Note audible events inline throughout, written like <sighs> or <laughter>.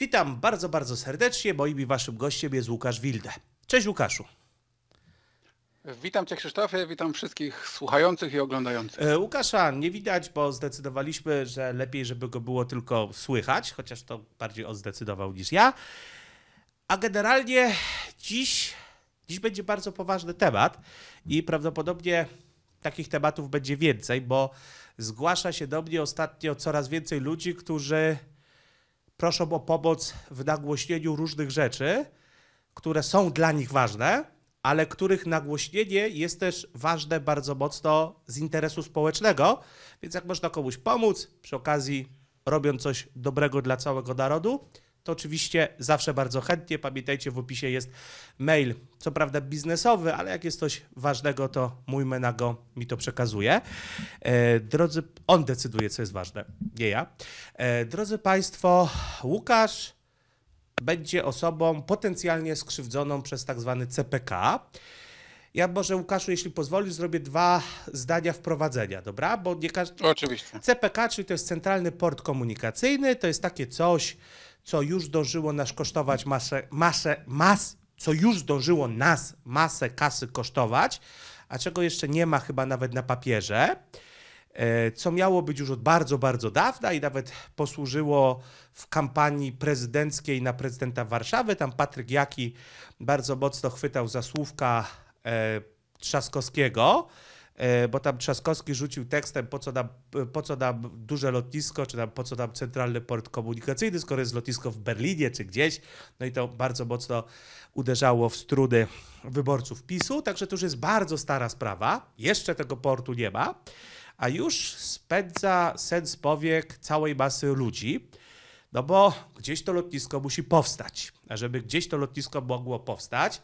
Witam bardzo, bardzo serdecznie. Moim i waszym gościem jest Łukasz Wilde. Cześć Łukaszu. Witam Cię Krzysztofie, witam wszystkich słuchających i oglądających. E, Łukasza nie widać, bo zdecydowaliśmy, że lepiej, żeby go było tylko słychać, chociaż to bardziej on zdecydował niż ja. A generalnie dziś, dziś będzie bardzo poważny temat i prawdopodobnie takich tematów będzie więcej, bo zgłasza się do mnie ostatnio coraz więcej ludzi, którzy proszą o pomoc w nagłośnieniu różnych rzeczy, które są dla nich ważne, ale których nagłośnienie jest też ważne bardzo mocno z interesu społecznego. Więc jak można komuś pomóc, przy okazji robiąc coś dobrego dla całego narodu, to oczywiście zawsze bardzo chętnie. Pamiętajcie, w opisie jest mail, co prawda biznesowy, ale jak jest coś ważnego, to mój menago mi to przekazuje. E, drodzy, on decyduje, co jest ważne, nie ja. E, drodzy Państwo, Łukasz będzie osobą potencjalnie skrzywdzoną przez tak zwany CPK. Ja może Łukaszu, jeśli pozwolisz, zrobię dwa zdania wprowadzenia, dobra? Bo nie każdy. Oczywiście. CPK, czyli to jest Centralny Port Komunikacyjny, to jest takie coś, co już dożyło nas kosztować masę, masę, mas, co już dożyło nas masę kasy kosztować, a czego jeszcze nie ma chyba nawet na papierze, e, co miało być już od bardzo, bardzo dawna i nawet posłużyło w kampanii prezydenckiej na prezydenta Warszawy. Tam Patryk Jaki bardzo mocno chwytał za słówka e, Trzaskowskiego E, bo tam Trzaskowski rzucił tekstem, po co, nam, po co nam duże lotnisko, czy tam, po co nam centralny port komunikacyjny, skoro jest lotnisko w Berlinie czy gdzieś. No i to bardzo mocno uderzało w strudy wyborców PiSu, także to już jest bardzo stara sprawa. Jeszcze tego portu nie ma, a już spędza sens powiek całej masy ludzi. No bo gdzieś to lotnisko musi powstać. A żeby gdzieś to lotnisko mogło powstać,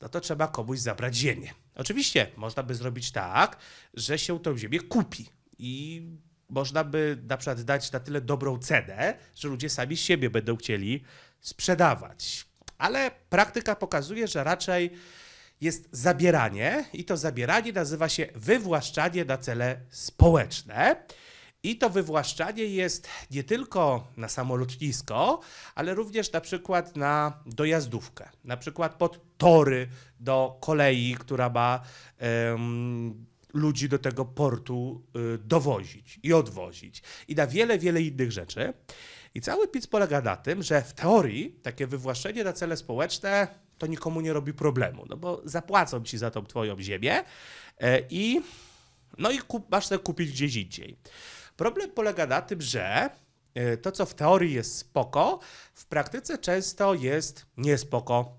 no to trzeba komuś zabrać ziemię. Oczywiście można by zrobić tak, że się tą ziemię kupi i można by na przykład dać na tyle dobrą cenę, że ludzie sami siebie będą chcieli sprzedawać. Ale praktyka pokazuje, że raczej jest zabieranie i to zabieranie nazywa się wywłaszczanie na cele społeczne. I to wywłaszczanie jest nie tylko na samolotnisko, ale również na przykład na dojazdówkę, na przykład pod tory do kolei, która ma um, ludzi do tego portu y, dowozić i odwozić, i na wiele, wiele innych rzeczy. I cały PIC polega na tym, że w teorii takie wywłaszczenie na cele społeczne to nikomu nie robi problemu, no bo zapłacą ci za tą twoją ziemię y, i no i kup, masz to kupić gdzieś indziej. Problem polega na tym, że e, to, co w teorii jest spoko, w praktyce często jest niespoko.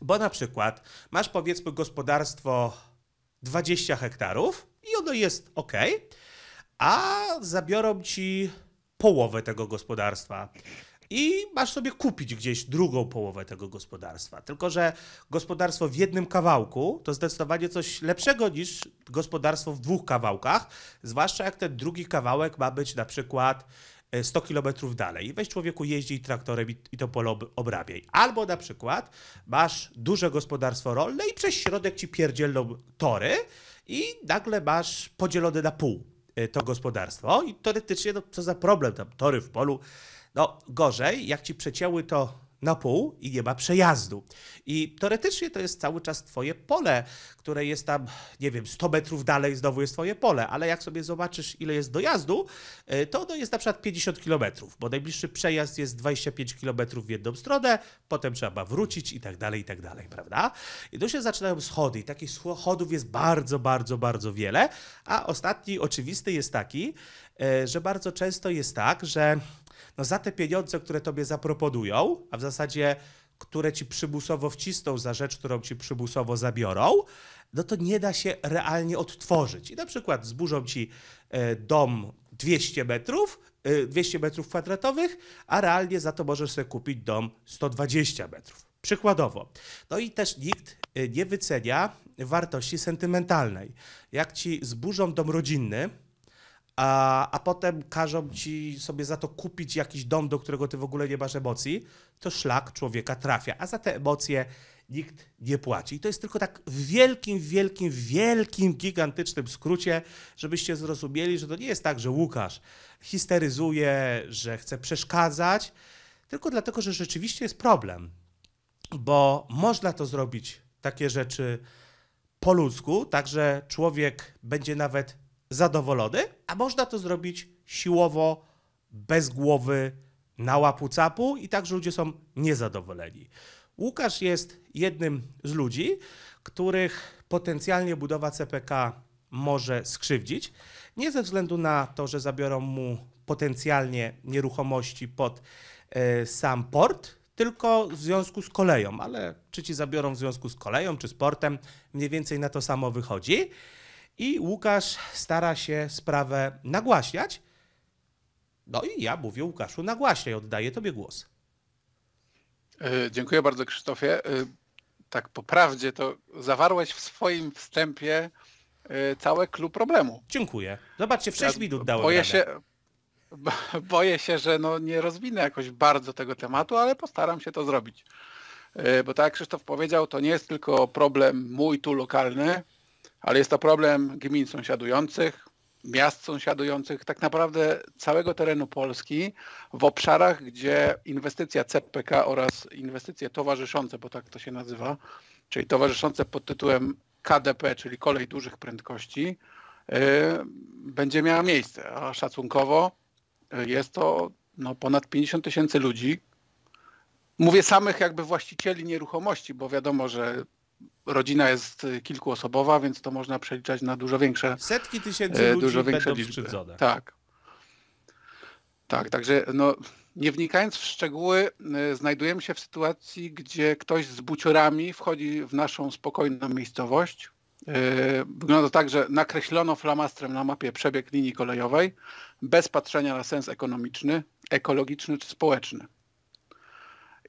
Bo na przykład masz powiedzmy gospodarstwo 20 hektarów i ono jest ok, a zabiorą ci połowę tego gospodarstwa i masz sobie kupić gdzieś drugą połowę tego gospodarstwa. Tylko, że gospodarstwo w jednym kawałku to zdecydowanie coś lepszego niż gospodarstwo w dwóch kawałkach, zwłaszcza jak ten drugi kawałek ma być na przykład 100 e, km dalej. Weź człowieku, jeździ traktorem i, to pole obrabiaj. Albo na przykład masz duże gospodarstwo rolne i przez środek ci pierdzielną tory i nagle masz podzielone na pół e, to gospodarstwo. I teoretycznie, no co za problem, tam tory w polu no gorzej, jak ci przecięły to na pół i nie ma przejazdu. I teoretycznie to jest cały czas twoje pole, które jest tam, nie wiem, 100 metrów dalej znowu jest twoje pole, ale jak sobie zobaczysz, ile jest dojazdu, y, to ono jest na przykład 50 kilometrów, bo najbliższy przejazd jest 25 kilometrów w jedną stronę, potem trzeba wrócić i tak dalej, i tak dalej, prawda? I tu się zaczynają schody i takich schodów jest bardzo, bardzo, bardzo wiele, a ostatni oczywisty jest taki, y, że bardzo często jest tak, że no za te pieniądze, które tobie zaproponują, a w zasadzie które ci przybusowo wcisną za rzecz, którą ci przybusowo zabiorą, no to nie da się realnie odtworzyć. I na przykład zburzą ci e, dom 200 metrów, 200 e, metrów kwadratowych, a realnie za to możesz sobie kupić dom 120 metrów. Przykładowo. No i też nikt e, nie wycenia wartości sentymentalnej. Jak ci zburzą dom rodzinny, a, a potem każą ci sobie za to kupić jakiś dom, do którego ty w ogóle nie masz emocji, to szlak człowieka trafia, a za te emocje nikt nie płaci. I to jest tylko tak w wielkim, wielkim, wielkim, gigantycznym skrócie, żebyście zrozumieli, że to nie jest tak, że Łukasz histeryzuje, że chce przeszkadzać, tylko dlatego, że rzeczywiście jest problem, bo można to zrobić, takie rzeczy po ludzku, tak że człowiek będzie nawet zadowolony, a można to zrobić siłowo, bez głowy, na łapu capu i także ludzie są niezadowoleni. Łukasz jest jednym z ludzi, których potencjalnie budowa CPK może skrzywdzić, nie ze względu na to, że zabiorą mu potencjalnie nieruchomości pod e, sam port, tylko w związku z koleją, ale czy ci zabiorą w związku z koleją czy z portem, mniej więcej na to samo wychodzi. I Łukasz stara się sprawę nagłaśniać. No i ja mówię Łukaszu, nagłaśniaj, oddaję tobie głos. E, dziękuję bardzo Krzysztofie. E, tak po prawdzie to zawarłeś w swoim wstępie e, całe clue problemu. Dziękuję. Zobaczcie, w 6 ja minut dałem boję się, boję się, że no nie rozwinę jakoś bardzo tego tematu, ale postaram się to zrobić. Bo tak jak Krzysztof powiedział, to nie jest tylko problem mój tu lokalny, ale jest to problem gmin sąsiadujących, miast sąsiadujących, tak naprawdę całego terenu Polski w obszarach, gdzie inwestycja CPK oraz inwestycje towarzyszące, bo tak to się nazywa, czyli towarzyszące pod tytułem KDP, czyli kolej dużych prędkości, yy, będzie miała miejsce. A szacunkowo y, jest to no, ponad 50 tysięcy ludzi. Mówię samych jakby właścicieli nieruchomości, bo wiadomo, że rodzina jest y, kilkuosobowa, więc to można przeliczać na dużo większe setki tysięcy y, ludzi dużo większe będą liczby. Tak. Tak, także no, nie wnikając w szczegóły, y, znajdujemy się w sytuacji, gdzie ktoś z buciorami wchodzi w naszą spokojną miejscowość. Wygląda tak, że nakreślono flamastrem na mapie przebieg linii kolejowej bez patrzenia na sens ekonomiczny, ekologiczny czy społeczny.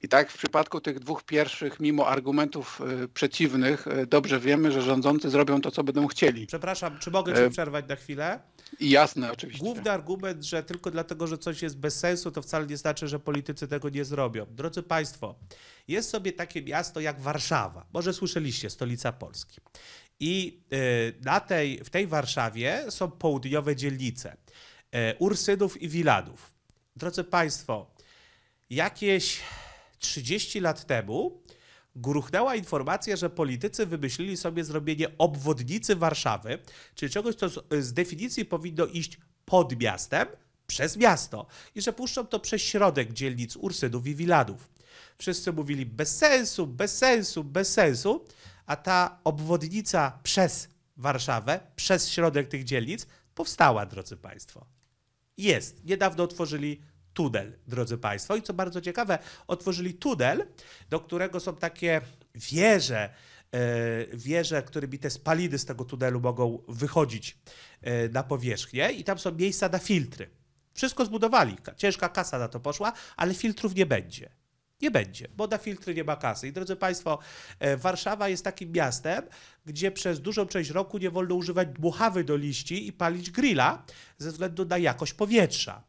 I tak w przypadku tych dwóch pierwszych, mimo argumentów y, przeciwnych, y, dobrze wiemy, że rządzący zrobią to, co będą chcieli. Przepraszam, czy mogę e, cię przerwać na chwilę? I jasne, oczywiście. Główny argument, że tylko dlatego, że coś jest bez sensu, to wcale nie znaczy, że politycy tego nie zrobią. Drodzy Państwo, jest sobie takie miasto jak Warszawa. Może słyszeliście, stolica Polski. I y, na tej, w tej Warszawie są południowe dzielnice e, Ursynów i Wiladów. Drodzy Państwo, jakieś 30 lat temu gruchnęła informacja, że politycy wymyślili sobie zrobienie obwodnicy Warszawy, czyli czegoś, co z definicji powinno iść pod miastem, przez miasto i że puszczą to przez środek dzielnic Ursynów i Wiladów. Wszyscy mówili bez sensu, bez sensu, bez sensu, a ta obwodnica przez Warszawę, przez środek tych dzielnic powstała, drodzy Państwo. Jest. Niedawno otworzyli Tudel, drodzy Państwo. I co bardzo ciekawe, otworzyli Tudel, do którego są takie wieże, e, wieże, którymi te spaliny z tego tunelu mogą wychodzić e, na powierzchnię i tam są miejsca na filtry. Wszystko zbudowali, ciężka kasa na to poszła, ale filtrów nie będzie. Nie będzie, bo na filtry nie ma kasy. I drodzy Państwo, e, Warszawa jest takim miastem, gdzie przez dużą część roku nie wolno używać dmuchawy do liści i palić grilla ze względu na jakość powietrza.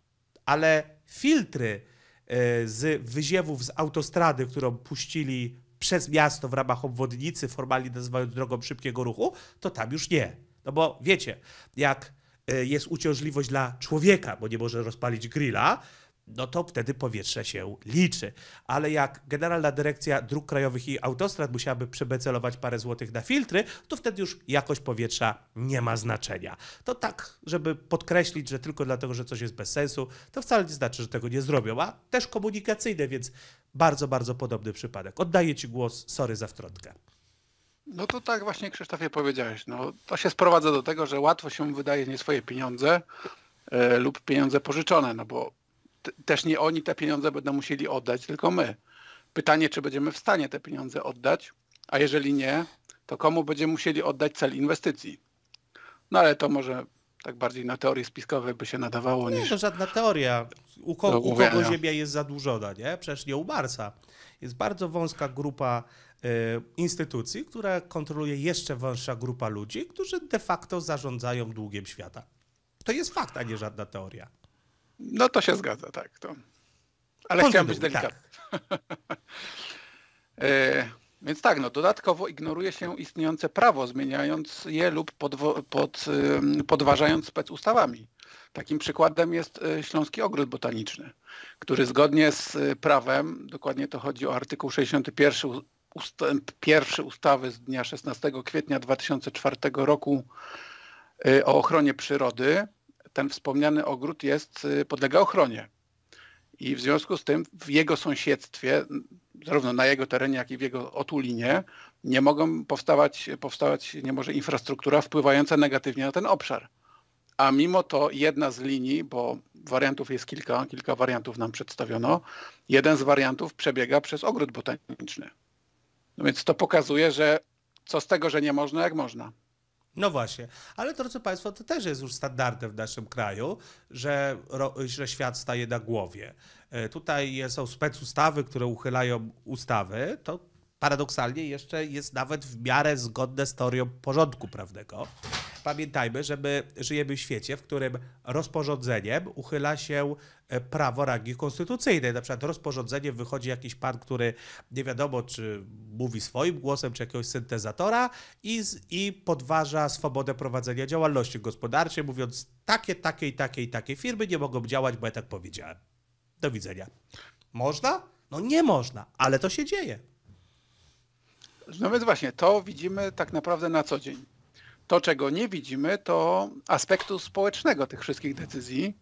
Ale filtry e, z wyziewów z autostrady, którą puścili przez miasto w ramach obwodnicy, formalnie nazywając drogą szybkiego ruchu, to tam już nie. No bo wiecie, jak e, jest uciążliwość dla człowieka, bo nie może rozpalić grilla, no to wtedy powietrze się liczy. Ale jak Generalna Dyrekcja Dróg Krajowych i Autostrad musiałaby przebecelować parę złotych na filtry, to wtedy już jakość powietrza nie ma znaczenia. To tak, żeby podkreślić, że tylko dlatego, że coś jest bez sensu, to wcale nie znaczy, że tego nie zrobią, a też komunikacyjne, więc bardzo, bardzo podobny przypadek. Oddaję Ci głos, sorry za wtrątkę. No to tak właśnie Krzysztofie powiedziałeś. No, to się sprowadza do tego, że łatwo się wydaje nie swoje pieniądze, e, lub pieniądze pożyczone, no bo też nie oni te pieniądze będą musieli oddać, tylko my. Pytanie, czy będziemy w stanie te pieniądze oddać, a jeżeli nie, to komu będziemy musieli oddać cel inwestycji. No ale to może tak bardziej na teorii spiskowej by się nadawało. Nie, niż to żadna teoria. U, ko u kogo ziemia jest zadłużona, no nie? Przecież nie u Marsa. Jest bardzo wąska grupa y, instytucji, która kontroluje jeszcze wąższa grupa ludzi, którzy de facto zarządzają długiem świata. To jest fakt, a nie żadna teoria. No to się zgadza, tak. To. Ale chciałem być tak. delikatny. Tak. <laughs> e, więc tak, no dodatkowo ignoruje się istniejące prawo, zmieniając je lub podwo- pod, podważając Takim przykładem jest e, Śląski Ogród Botaniczny, który zgodnie z e, prawem, dokładnie to chodzi o artykuł 61 ustęp 1 ustawy z dnia 16 kwietnia 2004 roku e, o ochronie przyrody, ten wspomniany ogród jest, y, podlega ochronie. I w związku z tym w jego sąsiedztwie, zarówno na jego terenie, jak i w jego otulinie, nie mogą powstawać, powstawać nie może infrastruktura wpływająca negatywnie na ten obszar. A mimo to jedna z linii, bo wariantów jest kilka, kilka wariantów nam przedstawiono, jeden z wariantów przebiega przez ogród botaniczny. No więc to pokazuje, że co z tego, że nie można, jak można. No właśnie, ale drodzy Państwo, to też jest już standardem w naszym kraju, że, że świat staje na głowie. E, tutaj są specustawy, które uchylają ustawy, to paradoksalnie jeszcze jest nawet w miarę zgodne z teorią porządku prawnego pamiętajmy, że my żyjemy w świecie, w którym rozporządzeniem uchyla się e, prawo rangi konstytucyjnej. Na przykład rozporządzeniem wychodzi jakiś pan, który nie wiadomo, czy mówi swoim głosem, czy jakiegoś syntezatora i, i podważa swobodę prowadzenia działalności gospodarczej, mówiąc takie, takie i takie i takie firmy nie mogą działać, bo ja tak powiedziałem. Do widzenia. Można? No nie można, ale to się dzieje. No więc właśnie, to widzimy tak naprawdę na co dzień. To, czego nie widzimy, to aspektu społecznego tych wszystkich decyzji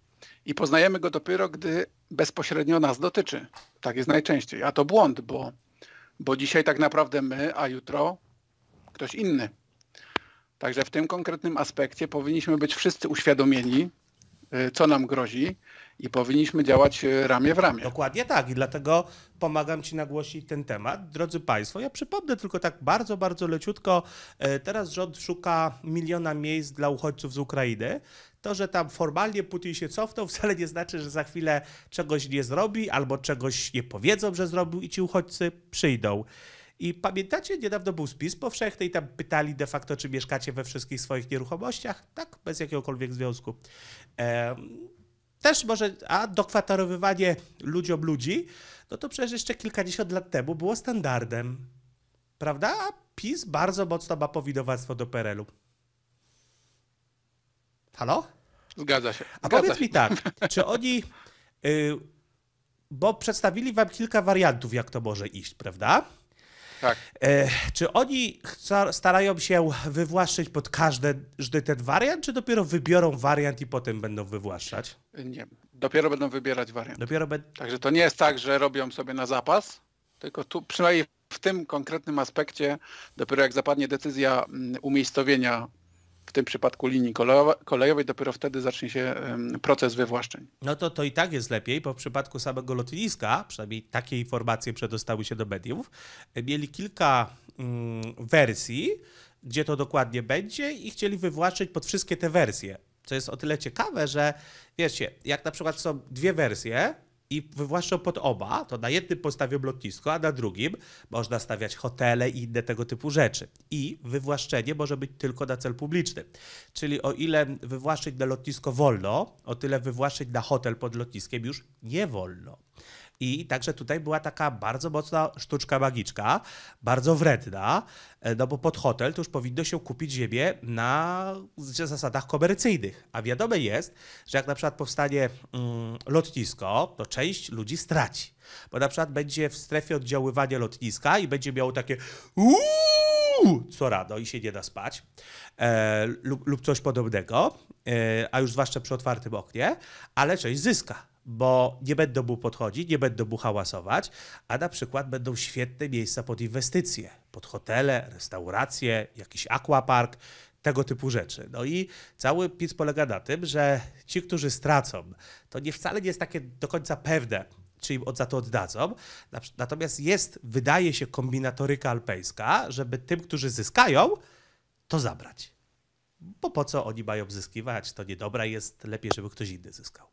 i poznajemy go dopiero, gdy bezpośrednio nas dotyczy. Tak jest najczęściej. A to błąd, bo, bo dzisiaj tak naprawdę my, a jutro ktoś inny. Także w tym konkretnym aspekcie powinniśmy być wszyscy uświadomieni, Y, co nam grozi i powinniśmy działać y, ramię w ramię. Dokładnie tak i dlatego pomagam Ci nagłosić ten temat. Drodzy Państwo, ja przypomnę tylko tak bardzo, bardzo leciutko, y, teraz rząd szuka miliona miejsc dla uchodźców z Ukrainy. To, że tam formalnie Putin się cofnął, <laughs> wcale nie znaczy, że za chwilę czegoś nie zrobi albo czegoś nie powiedzą, że zrobił i ci uchodźcy przyjdą. I pamiętacie, niedawno był spis powszechny i tam pytali de facto, czy mieszkacie we wszystkich swoich nieruchomościach? Tak, bez jakiegokolwiek związku. Ehm, też może, a dokwaterowywanie ludziom ludzi, no to przecież jeszcze kilkadziesiąt lat temu było standardem. Prawda? A PiS bardzo mocno ma powinowactwo do PRL-u. Halo? Zgadza się. Zgadza. A powiedz mi tak, <laughs> czy oni. Yy, bo przedstawili wam kilka wariantów, jak to może iść, prawda? Tak. E, czy oni starają się wywłaszczyć pod każdy ten wariant, czy dopiero wybiorą wariant i potem będą wywłaszczać? Nie, dopiero będą wybierać wariant. Dopiero be... Także to nie jest tak, że robią sobie na zapas, tylko tu przynajmniej w tym konkretnym aspekcie, dopiero jak zapadnie decyzja mm, umiejscowienia w tym przypadku linii kolejowej, dopiero wtedy zacznie się proces wywłaszczeń. No to to i tak jest lepiej, bo w przypadku samego lotniska, przynajmniej takie informacje przedostały się do mediów, mieli kilka mm, wersji, gdzie to dokładnie będzie i chcieli wywłaszczyć pod wszystkie te wersje. Co jest o tyle ciekawe, że wiecie, jak na przykład są dwie wersje, i wywłaszczą pod oba, to na jednym postawią lotnisko, a na drugim można stawiać hotele i inne tego typu rzeczy. I wywłaszczenie może być tylko na cel publiczny. Czyli o ile wywłaszczyć na lotnisko wolno, o tyle wywłaszczyć na hotel pod lotniskiem już nie wolno. I także tutaj była taka bardzo mocna sztuczka magiczka, bardzo wredna, e, no bo pod hotel to już powinno się kupić ziemię na zasadach komercyjnych. A wiadome jest, że jak na przykład powstanie mm, lotnisko, to część ludzi straci. Bo na przykład będzie w strefie oddziaływania lotniska i będzie miało takie uuu, co rano i się nie da spać e, lub, lub, coś podobnego, e, a już zwłaszcza przy otwartym oknie, ale część zyska bo nie będą mu podchodzić, nie będą mu hałasować, a na przykład będą świetne miejsca pod inwestycje, pod hotele, restauracje, jakiś aquapark, tego typu rzeczy. No i cały PiS polega na tym, że ci, którzy stracą, to nie wcale nie jest takie do końca pewne, czy im za to oddadzą. Natomiast jest, wydaje się, kombinatoryka alpejska, żeby tym, którzy zyskają, to zabrać. Bo po co oni mają zyskiwać? To niedobra jest, lepiej, żeby ktoś inny zyskał.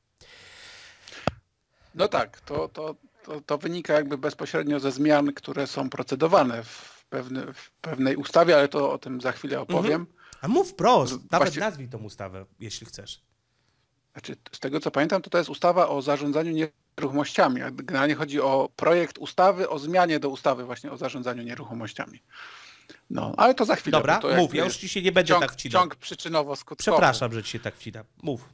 No tak, to, to, to, to, wynika jakby bezpośrednio ze zmian, które są procedowane w, pewne, w pewnej ustawie, ale to o tym za chwilę mhm. opowiem. Mhm. A mów wprost, nawet Właści... nazwij tą ustawę, jeśli chcesz. Znaczy, z tego co pamiętam, to to jest ustawa o zarządzaniu nieruchomościami. Generalnie chodzi o projekt ustawy o zmianie do ustawy właśnie o zarządzaniu nieruchomościami. No, ale to za chwilę. Dobra, mów, ja już ci się nie będę ciąg, tak wcinał. Ciąg przyczynowo-skutkowy. Przepraszam, że ci się tak wcina. Mów.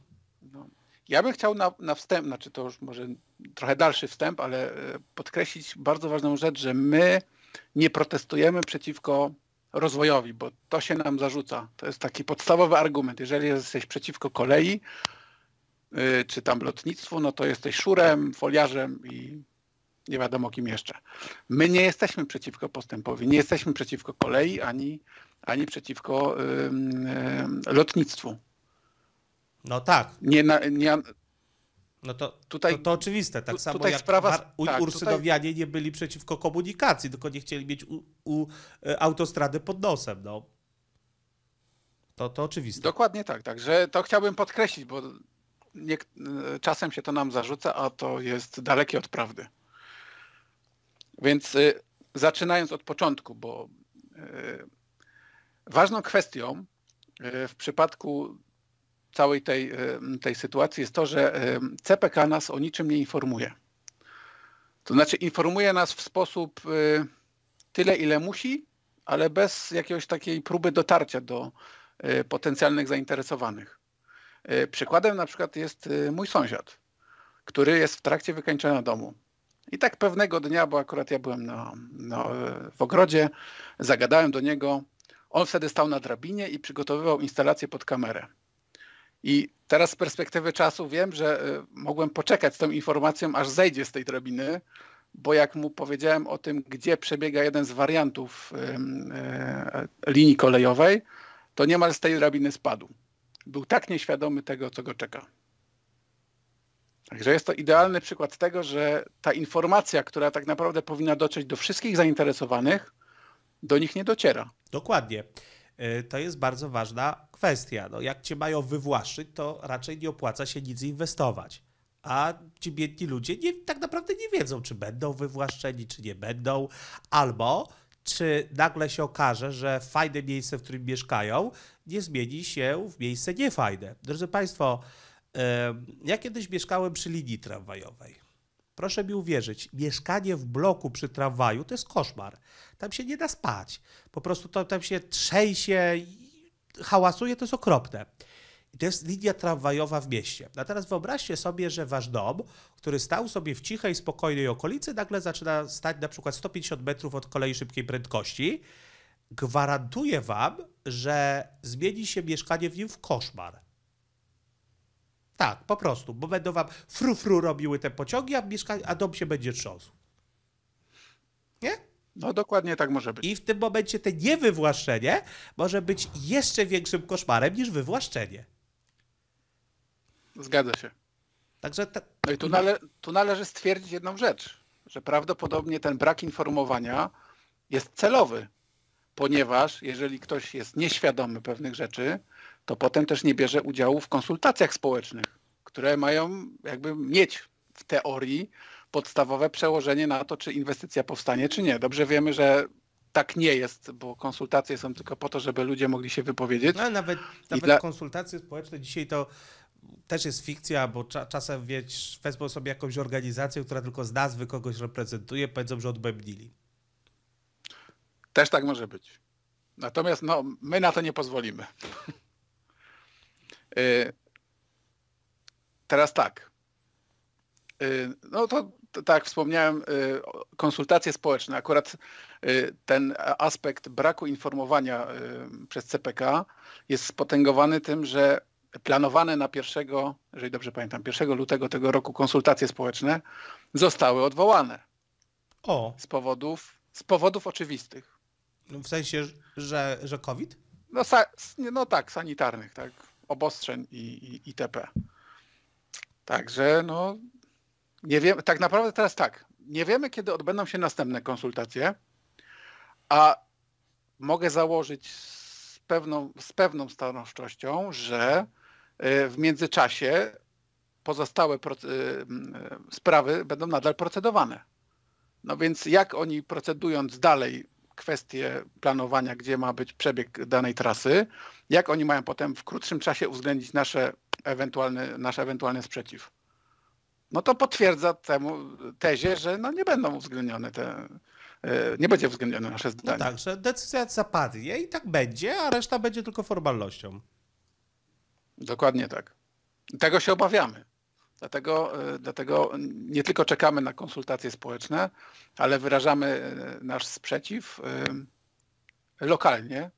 Ja bym chciał na, na wstęp, znaczy to już może trochę dalszy wstęp, ale e, podkreślić bardzo ważną rzecz, że my nie protestujemy przeciwko rozwojowi, bo to się nam zarzuca. To jest taki podstawowy argument. Jeżeli jesteś przeciwko kolei, e, czy tam lotnictwu, no to jesteś szurem, foliarzem i nie wiadomo kim jeszcze. My nie jesteśmy przeciwko postępowi, nie jesteśmy przeciwko kolei ani, ani przeciwko yy, yy, lotnictwu. No tak. Nie, na, nie no to, tutaj, to, to oczywiste, tak tu, samo jak sprawa, tak, Ursynowianie tutaj... nie byli przeciwko komunikacji, tylko nie chcieli mieć u, u e, autostrady pod nosem. No. To, to oczywiste. Dokładnie tak, także to chciałbym podkreślić, bo nie, e, czasem się to nam zarzuca, a to jest dalekie od prawdy. Więc e, zaczynając od początku, bo ważną kwestią w przypadku całej tej, e, tej sytuacji jest to, że e, CPK nas o niczym nie informuje. To znaczy informuje nas w sposób e, tyle, ile musi, ale bez jakiejś takiej próby dotarcia do potencjalnych zainteresowanych. Przykładem na przykład jest mój sąsiad, który jest w trakcie wykańczenia domu. I tak pewnego dnia, bo akurat ja byłem na, w ogrodzie, zagadałem do niego. On wtedy stał na drabinie i przygotowywał instalację pod kamerę. I teraz z perspektywy czasu wiem, że y, mogłem poczekać z tą informacją, aż zejdzie z tej drabiny, bo jak mu powiedziałem o tym, gdzie przebiega jeden z wariantów e, linii kolejowej, to niemal z tej drabiny spadł. Był tak nieświadomy tego, co go czeka. Także jest to idealny przykład tego, że ta informacja, która tak naprawdę powinna dotrzeć do wszystkich zainteresowanych, do nich nie dociera. Dokładnie. E, to jest bardzo ważna kwestia. No, jak cię mają wywłaszczyć, to raczej nie opłaca się nic inwestować. A ci biedni ludzie nie, tak naprawdę nie wiedzą, czy będą wywłaszczeni, czy nie będą, albo czy nagle się okaże, że fajne miejsce, w którym mieszkają, nie zmieni się w miejsce niefajne. Drodzy Państwo, ja kiedyś mieszkałem przy linii tramwajowej. Proszę mi uwierzyć, mieszkanie w bloku przy tramwaju to jest koszmar. Tam się nie da spać. Po prostu to, tam się trzęsie, hałasuje, to jest okropne. I to jest linia tramwajowa w mieście. A teraz wyobraźcie sobie, że wasz dom, który stał sobie w cichej, spokojnej okolicy, nagle zaczyna stać na przykład 150 metrów od kolei szybkiej prędkości. Gwarantuję wam, że zmieni się mieszkanie w nim w koszmar. Tak, po prostu, bo będą wam frufru robiły te pociągi, a, mieszka- a dom się będzie trząsł. Nie? No dokładnie tak może być. I w tym momencie te niewywłaszczenie może być jeszcze większym koszmarem niż wywłaszczenie. Zgadza się. Także ta... No i tu, nale tu należy stwierdzić jedną rzecz, że prawdopodobnie ten brak informowania jest celowy, ponieważ jeżeli ktoś jest nieświadomy pewnych rzeczy, to potem też nie bierze udziału w konsultacjach społecznych, które mają jakby mieć w teorii podstawowe przełożenie na to, czy inwestycja powstanie, czy nie. Dobrze wiemy, że tak nie jest, bo konsultacje są tylko po to, żeby ludzie mogli się wypowiedzieć. No, nawet nawet dla... konsultacje społeczne dzisiaj to też jest fikcja, bo cza czasem wiesz, wezmą sobie jakąś organizację, która tylko z nazwy kogoś reprezentuje, powiedzą, że odbębnili. Też tak może być. Natomiast no, my na to nie pozwolimy. <laughs> Y, teraz tak. Y, no to tak wspomniałem, y, konsultacje społeczne. Akurat y, ten aspekt braku informowania y, przez CPK jest spotęgowany tym, że planowane na pierwszego, jeżeli dobrze pamiętam, 1 lutego tego roku konsultacje społeczne zostały odwołane. O. Z powodów, z powodów oczywistych. No, w sensie, że, że COVID? No, sa, no tak, sanitarnych, tak. Obostrzeń i, i, itp. Także no, nie wiem, tak naprawdę teraz tak. Nie wiemy, kiedy odbędą się następne konsultacje, a mogę założyć z pewną, z pewną stanowczością, że y, w międzyczasie pozostałe y, y, sprawy będą nadal procedowane. No więc jak oni procedując dalej kwestie planowania, gdzie ma być przebieg danej trasy, jak oni mają potem w krótszym czasie uwzględnić nasze ewentualne, nasz ewentualny sprzeciw? no to potwierdza temu tezie, że no nie będą uwzględnione te, e, nie będzie uwzględnione nasze no zdanie. No tak, że decyzja zapadnie i tak będzie, a reszta będzie tylko formalnością. Dokładnie tak. Tego się obawiamy. Dlatego, e, dlatego nie tylko czekamy na konsultacje społeczne, ale wyrażamy e, nasz sprzeciw lokalnie,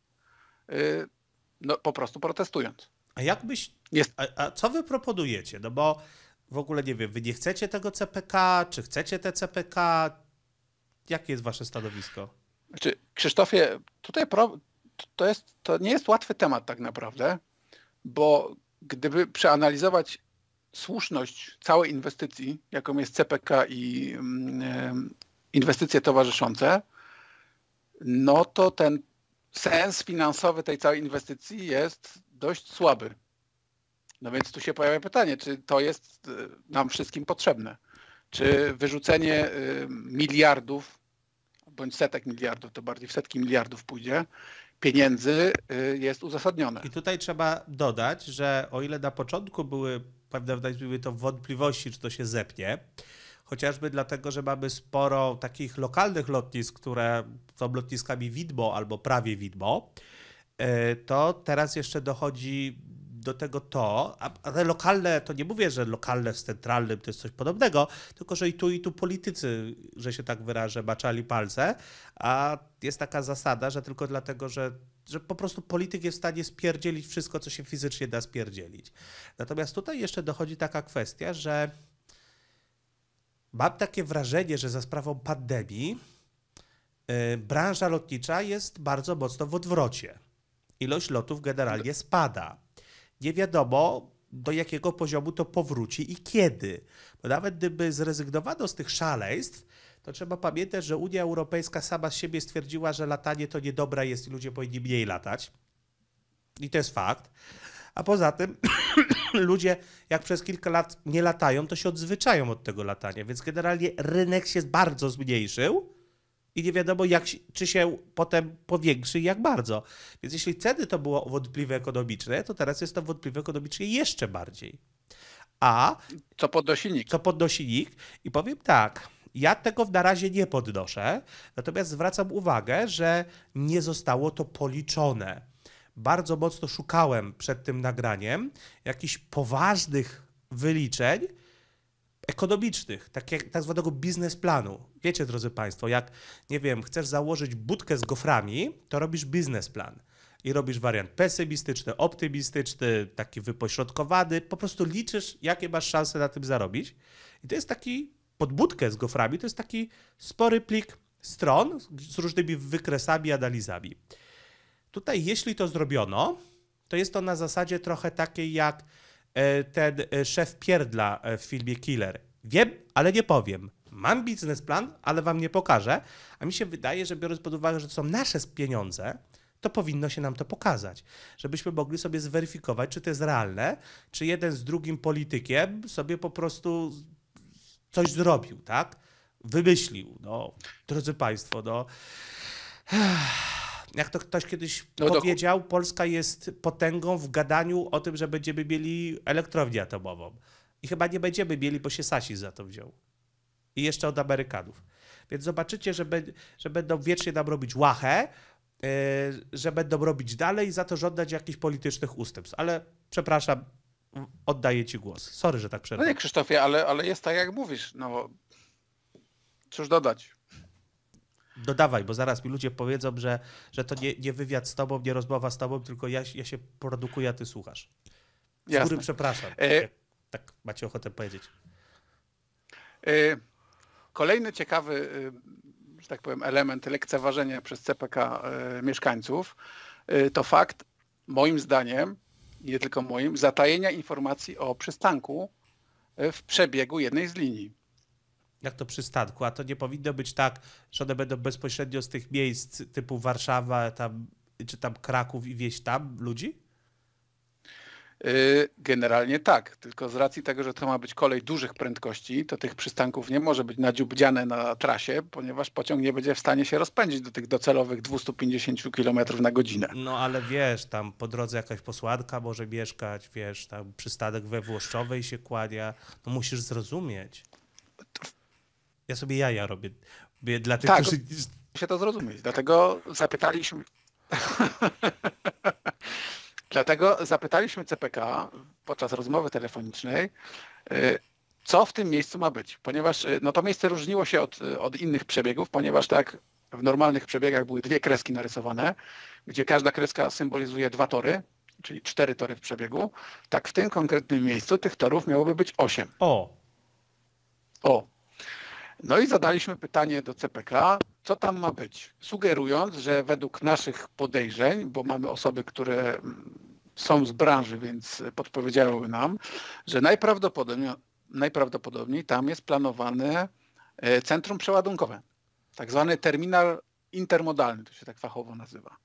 no, po prostu protestując. A jakbyś. Jest... A, a co wy proponujecie? No bo w ogóle nie wiem, wy nie chcecie tego CPK, czy chcecie te CPK? Jakie jest wasze stanowisko? Znaczy, Krzysztofie, tutaj pro, to, jest, to nie jest łatwy temat tak naprawdę, bo gdyby przeanalizować słuszność całej inwestycji, jaką jest CPK i mm, e, inwestycje towarzyszące, no to ten sens finansowy tej całej inwestycji jest dość słaby. No więc tu się pojawia pytanie, czy to jest e, nam wszystkim potrzebne? Czy wyrzucenie e, miliardów, bądź setek miliardów, to bardziej w setki miliardów pójdzie, pieniędzy e, jest uzasadnione. I tutaj trzeba dodać, że o ile na początku były, pewne były to wątpliwości, czy to się zepnie, chociażby dlatego, że mamy sporo takich lokalnych lotnisk, które są lotniskami widmo albo prawie widmo, to teraz jeszcze dochodzi do tego to, a te lokalne, to nie mówię, że lokalne z centralnym to jest coś podobnego, tylko że i tu, i tu politycy, że się tak wyrażę, baczali palce, a jest taka zasada, że tylko dlatego, że że po prostu polityk jest w stanie spierdzielić wszystko, co się fizycznie da spierdzielić. Natomiast tutaj jeszcze dochodzi taka kwestia, że mam takie wrażenie, że za sprawą pandemii yy, branża lotnicza jest bardzo mocno w odwrocie. Ilość lotów generalnie spada nie wiadomo, do jakiego poziomu to powróci i kiedy. Bo nawet gdyby zrezygnowano z tych szaleństw, to trzeba pamiętać, że Unia Europejska sama z siebie stwierdziła, że latanie to niedobra jest i ludzie powinni mniej latać. I to jest fakt. A poza tym <clears throat> ludzie, jak przez kilka lat nie latają, to się odzwyczają od tego latania, więc generalnie rynek się bardzo zmniejszył i nie wiadomo, jak, czy się potem powiększy i jak bardzo. Więc jeśli wtedy to było wątpliwe ekonomiczne, to teraz jest to wątpliwe ekonomicznie jeszcze bardziej. A. Co podnosi nikt? Co podnosi NIK. I powiem tak. Ja tego na razie nie podnoszę, natomiast zwracam uwagę, że nie zostało to policzone. Bardzo mocno szukałem przed tym nagraniem jakichś poważnych wyliczeń, ekonomicznych, tak, jak, tak zwanego biznesplanu. Wiecie, drodzy Państwo, jak, nie wiem, chcesz założyć budkę z goframi, to robisz biznesplan. I robisz wariant pesymistyczny, optymistyczny, taki wypośrodkowany. Po prostu liczysz, jakie masz szanse na tym zarobić. I to jest taki, pod budkę z goframi, to jest taki spory plik stron z różnymi wykresami, analizami. Tutaj, jeśli to zrobiono, to jest to na zasadzie trochę takiej jak E, ten e, szef pierdla e, w filmie Killer. Wiem, ale nie powiem. Mam biznesplan, ale wam nie pokażę. A mi się wydaje, że biorąc pod uwagę, że to są nasze pieniądze, to powinno się nam to pokazać, żebyśmy mogli sobie zweryfikować, czy to jest realne, czy jeden z drugim politykiem sobie po prostu coś zrobił, tak? Wymyślił. No, drodzy Państwo, no. <sighs> jak to ktoś kiedyś no powiedział, Polska jest potęgą w gadaniu o tym, że będziemy mieli elektrownię atomową. I chyba nie będziemy mieli, bo się Sasi za to wziął. I jeszcze od Amerykanów. Więc zobaczycie, że, be, że będą wiecznie nam robić łachę, yy, że będą robić dalej i za to żądać jakichś politycznych ustępstw. Ale przepraszam, oddaję ci głos. Sorry, że tak przerwałem. No nie, Krzysztofie, ale, ale jest tak, jak mówisz. No, cóż dodać? dodawaj, bo zaraz mi ludzie powiedzą, że, że to nie, nie wywiad z tobą, nie rozmowa z tobą, tylko ja, ja się produkuję, a ty słuchasz. Z Jasne. góry przepraszam. E... Tak, tak macie ochotę powiedzieć. E... Kolejny ciekawy, e, że tak powiem, element lekceważenia przez CPK e, mieszkańców e, to fakt, moim zdaniem, nie tylko moim, zatajenia informacji o przystanku w przebiegu jednej z linii jak to przy statku, a to nie powinno być tak, że one będą bezpośrednio z tych miejsc typu Warszawa tam, czy tam Kraków i wieś tam ludzi? Y, generalnie tak, tylko z racji tego, że to ma być kolej dużych prędkości, to tych przystanków nie może być nadziubdziane na trasie, ponieważ pociąg nie będzie w stanie się rozpędzić do tych docelowych 250 km na godzinę. No ale wiesz, tam po drodze jakaś posłanka może mieszkać, wiesz, tam przystanek we Włoszczowej się kładzie, no musisz zrozumieć. Ja sobie jaja robię. robię dla tych, tak, którzy... się to zrozumieć. Dlatego zapytaliśmy... <laughs> Dlatego zapytaliśmy CPK podczas rozmowy telefonicznej, y, co w tym miejscu ma być, ponieważ y, no, to miejsce różniło się od, od innych przebiegów, ponieważ tak w normalnych przebiegach były dwie kreski narysowane, gdzie każda kreska symbolizuje dwa tory, czyli cztery tory w przebiegu. Tak w tym konkretnym miejscu tych torów miałoby być osiem. O! O, no i zadaliśmy pytanie do CPK, co tam ma być, sugerując, że według naszych podejrzeń, bo mamy osoby, które mm, są z branży, więc podpowiedziały nam, że najprawdopodobniej, najprawdopodobniej tam jest planowane e, centrum przeładunkowe, tak zwany terminal intermodalny, to się tak fachowo nazywa.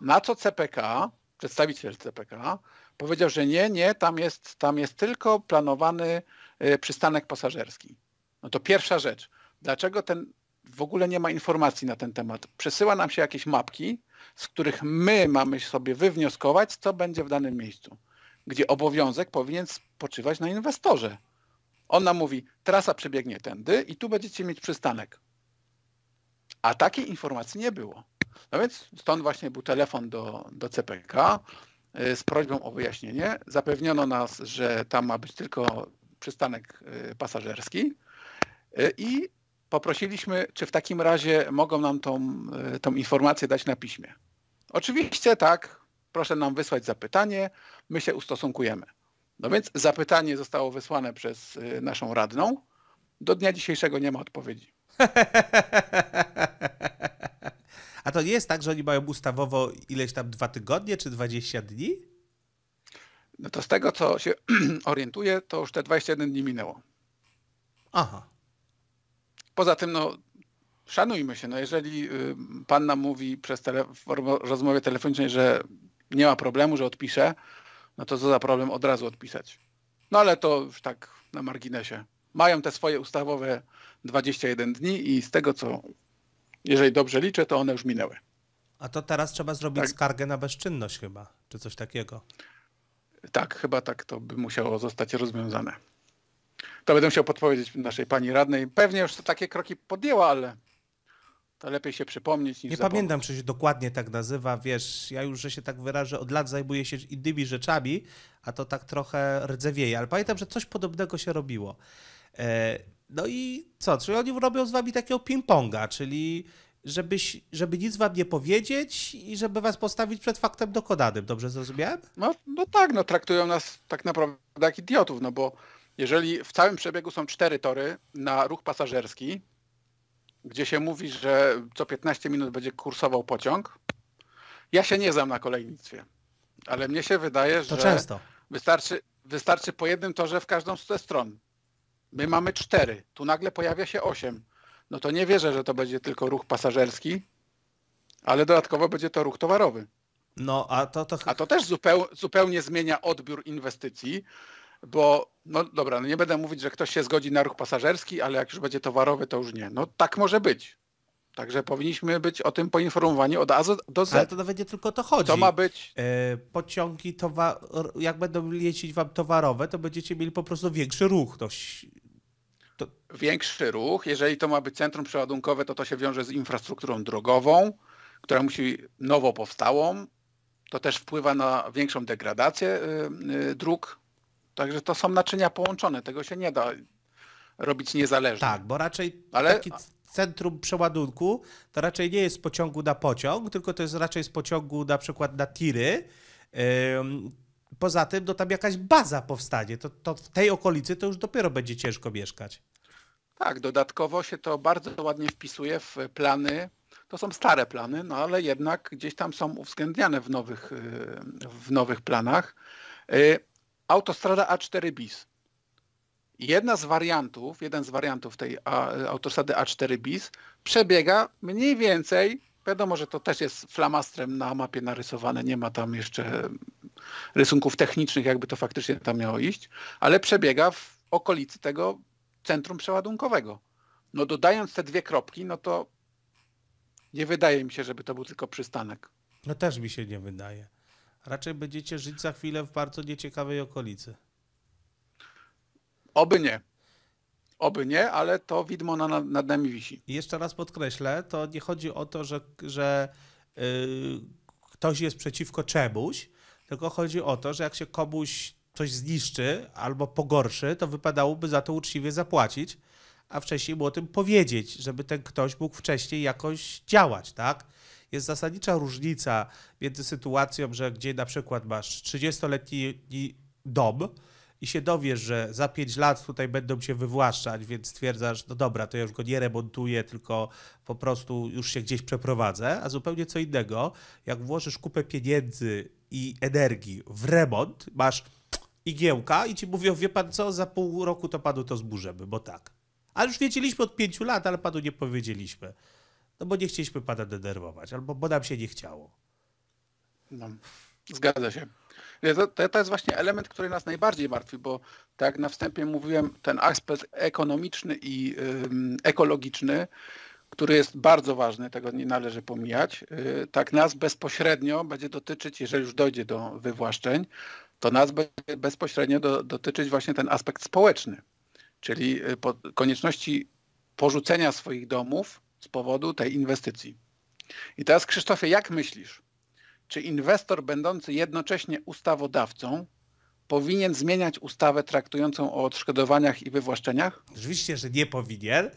Na co CPK, przedstawiciel CPK, powiedział, że nie, nie, tam jest, tam jest tylko planowany e, przystanek pasażerski. No to pierwsza rzecz. Dlaczego ten w ogóle nie ma informacji na ten temat? Przesyła nam się jakieś mapki, z których my mamy sobie wywnioskować, co będzie w danym miejscu, gdzie obowiązek powinien spoczywać na inwestorze. On nam mówi, trasa przebiegnie tędy i tu będziecie mieć przystanek. A takiej informacji nie było. No więc stąd właśnie był telefon do, do CPK y, z prośbą o wyjaśnienie. Zapewniono nas, że tam ma być tylko przystanek y, pasażerski. E, I poprosiliśmy, czy w takim razie mogą nam tą, e, tą informację dać na piśmie. Oczywiście tak, proszę nam wysłać zapytanie, my się ustosunkujemy. No więc zapytanie zostało wysłane przez e, naszą radną. Do dnia dzisiejszego nie ma odpowiedzi. <laughs> A to nie jest tak, że oni mają ustawowo ileś tam dwa tygodnie czy 20 dni? No to z tego, co się <clears throat> orientuję, to już te 21 dni minęło. Aha poza tym, no, szanujmy się. No, jeżeli y, pan nam mówi przez tele, rozmowę telefoniczną, że nie ma problemu, że odpisze, no to co za problem od razu odpisać. No ale to już tak na marginesie. Mają te swoje ustawowe 21 dni i z tego co, jeżeli dobrze liczę, to one już minęły. A to teraz trzeba zrobić tak. skargę na bezczynność chyba, czy coś takiego. Tak, chyba tak to by musiało zostać rozwiązane. To będę musiał podpowiedzieć naszej pani radnej. Pewnie już to takie kroki podjęła, ale to lepiej się przypomnieć niż Nie zapomnieć. pamiętam, czy się dokładnie tak nazywa. Wiesz, ja już, że się tak wyrażę, od lat zajmuję się innymi rzeczami, a to tak trochę rdzewieje. Ale pamiętam, że coś podobnego się robiło. E, no i co? Czyli oni robią z wami takiego ping-ponga, czyli żebyś, żeby nic wam nie powiedzieć i żeby was postawić przed faktem dokonanym. Dobrze zrozumiałem? No, no tak, no traktują nas tak naprawdę jak idiotów, no bo jeżeli w całym przebiegu są cztery tory na ruch pasażerski, gdzie się mówi, że co 15 minut będzie kursował pociąg, ja się nie znam na kolejnictwie, ale mnie się wydaje, to że często. Wystarczy, wystarczy po jednym torze w każdą z tych stron. My mamy cztery, tu nagle pojawia się osiem. No to nie wierzę, że to będzie tylko ruch pasażerski, ale dodatkowo będzie to ruch towarowy. No, a, to, to... a to też zupeł, zupełnie zmienia odbiór inwestycji, bo no dobra, no nie będę mówić, że ktoś się zgodzi na ruch pasażerski, ale jak już będzie towarowy, to już nie. No tak może być. Także powinniśmy być o tym poinformowani od A do Z. Ale to nawet nie tylko o to chodzi. To ma być... E, pociągi, towar... jak będą lecieć wam towarowe, to będziecie mieli po prostu większy ruch. To... to... Większy ruch. Jeżeli to ma być centrum przeładunkowe, to to się wiąże z infrastrukturą drogową, która musi nowo powstałą. To też wpływa na większą degradację y, y, dróg Także to są naczynia połączone, tego się nie da robić niezależnie. Tak, bo raczej Ale... taki centrum przeładunku to raczej nie jest z pociągu na pociąg, tylko to jest raczej z pociągu na przykład na tiry. Poza tym, to no tam jakaś baza powstanie, to, to w tej okolicy to już dopiero będzie ciężko mieszkać. Tak, dodatkowo się to bardzo ładnie wpisuje w plany. To są stare plany, no ale jednak gdzieś tam są uwzględniane w nowych, y, w nowych planach. Y, Autostrada A4 bis. Jedna z wariantów, jeden z wariantów tej a, autostrady A4 bis przebiega mniej więcej, wiadomo, że to też jest flamastrem na mapie narysowane, nie ma tam jeszcze rysunków technicznych, jakby to faktycznie tam miało iść, ale przebiega w okolicy tego centrum przeładunkowego. No dodając te dwie kropki, no to nie wydaje mi się, żeby to był tylko przystanek. No też mi się nie wydaje. Raczej będziecie żyć za chwilę w bardzo nieciekawej okolicy. Oby nie. Oby nie, ale to widmo na, nad nami wisi. I jeszcze raz podkreślę, to nie chodzi o to, że, że yy, ktoś jest przeciwko czemuś, tylko chodzi o to, że jak się komuś coś zniszczy albo pogorszy, to wypadałoby za to uczciwie zapłacić, a wcześniej mu o tym powiedzieć, żeby ten ktoś mógł wcześniej jakoś działać, tak? jest zasadnicza różnica między sytuacją, że gdzie na przykład masz 30-letni dom i się dowiesz, że za 5 lat tutaj będą cię wywłaszczać, więc stwierdzasz, no dobra, to ja już go nie remontuję, tylko po prostu już się gdzieś przeprowadzę, a zupełnie co innego, jak włożysz kupę pieniędzy i energii w remont, masz igiełka i ci mówią, wie pan co, za pół roku to panu to zburzymy, bo tak. A już wiedzieliśmy od pięciu lat, ale panu nie powiedzieliśmy no bo nie chcieliśmy pana denerwować, albo bo nam się nie chciało. No, zgadza się. To, to jest właśnie element, który nas najbardziej martwi, bo tak jak na wstępie mówiłem, ten aspekt ekonomiczny i ekologiczny, który jest bardzo ważny, tego nie należy pomijać, yy, tak nas bezpośrednio będzie dotyczyć, jeżeli już dojdzie do wywłaszczeń, to nas będzie bezpośrednio do, dotyczyć właśnie ten aspekt społeczny, czyli y, po, konieczności porzucenia swoich domów z powodu tej inwestycji. I teraz Krzysztofie, jak myślisz, czy inwestor będący jednocześnie ustawodawcą powinien zmieniać ustawę traktującą o odszkodowaniach i wywłaszczeniach? Oczywiście, że nie powinien,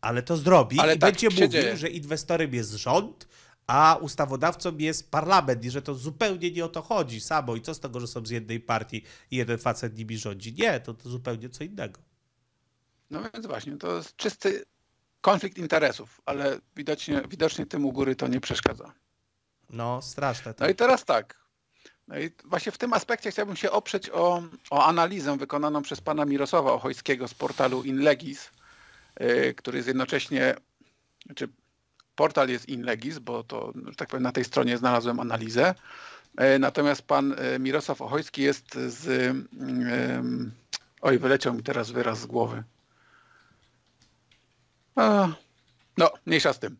ale to zrobi ale i tak będzie mówił, dzieje. że inwestorem jest rząd, a ustawodawcą jest parlament i że to zupełnie nie o to chodzi samo i co z tego, że są z jednej partii i jeden facet nimi rządzi. Nie, to, to zupełnie co innego. No więc właśnie, to jest czysty konflikt interesów, ale widocznie, widocznie tym u góry to nie przeszkadza. No, straszne. To. No i teraz tak. No i właśnie w tym aspekcie chciałbym się oprzeć o, o analizę wykonaną przez pana Mirosława Ochojskiego z portalu Inlegis, yy, który jest jednocześnie, znaczy portal jest Inlegis, bo to, że tak powiem, na tej stronie znalazłem analizę. Yy, natomiast pan y, Mirosław Ochojski jest z... Yy, oj, wyleciał mi teraz wyraz z głowy. No, mniejsza z tym.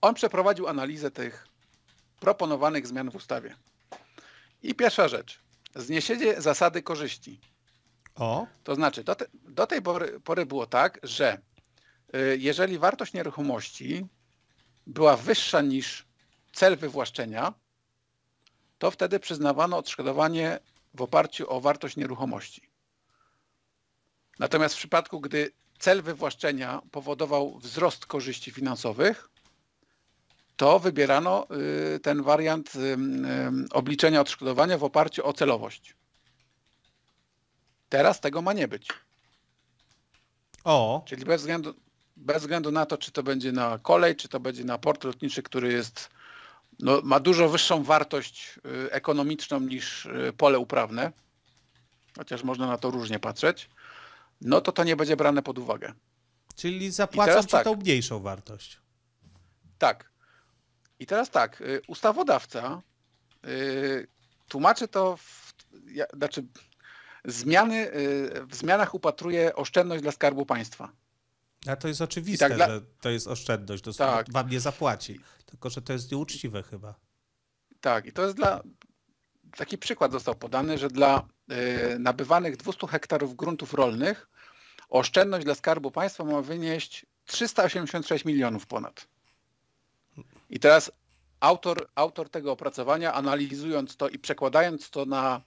On przeprowadził analizę tych proponowanych zmian w ustawie. I pierwsza rzecz. Zniesienie zasady korzyści. O. To znaczy, do, te, do tej pory, pory, było tak, że y, jeżeli wartość nieruchomości była wyższa niż cel wywłaszczenia, to wtedy przyznawano odszkodowanie w oparciu o wartość nieruchomości. Natomiast w przypadku, gdy cel wywłaszczenia powodował wzrost korzyści finansowych, to wybierano y, ten wariant y, y, obliczenia odszkodowania w oparciu o celowość. Teraz tego ma nie być. O. Czyli bez względu, bez względu na to, czy to będzie na kolej, czy to będzie na port lotniczy, który jest, no, ma dużo wyższą wartość ekonomiczną niż pole uprawne, chociaż można na to różnie patrzeć, no to to nie będzie brane pod uwagę. Czyli zapłacą ci tak. tą mniejszą wartość. Tak. I teraz tak, y, ustawodawca yy, tłumaczy to, w, ja, znaczy zmiany, y, w zmianach upatruje oszczędność dla Skarbu Państwa. A to jest oczywiste, tak dla... że to jest oszczędność, to tak. wam nie zapłaci, tylko że to jest nieuczciwe chyba. Tak, i to jest dla, taki przykład został podany, że dla y, nabywanych 200 hektarów gruntów rolnych oszczędność dla Skarbu Państwa ma wynieść 386 milionów ponad. I teraz autor, autor tego opracowania, analizując to i przekładając to na,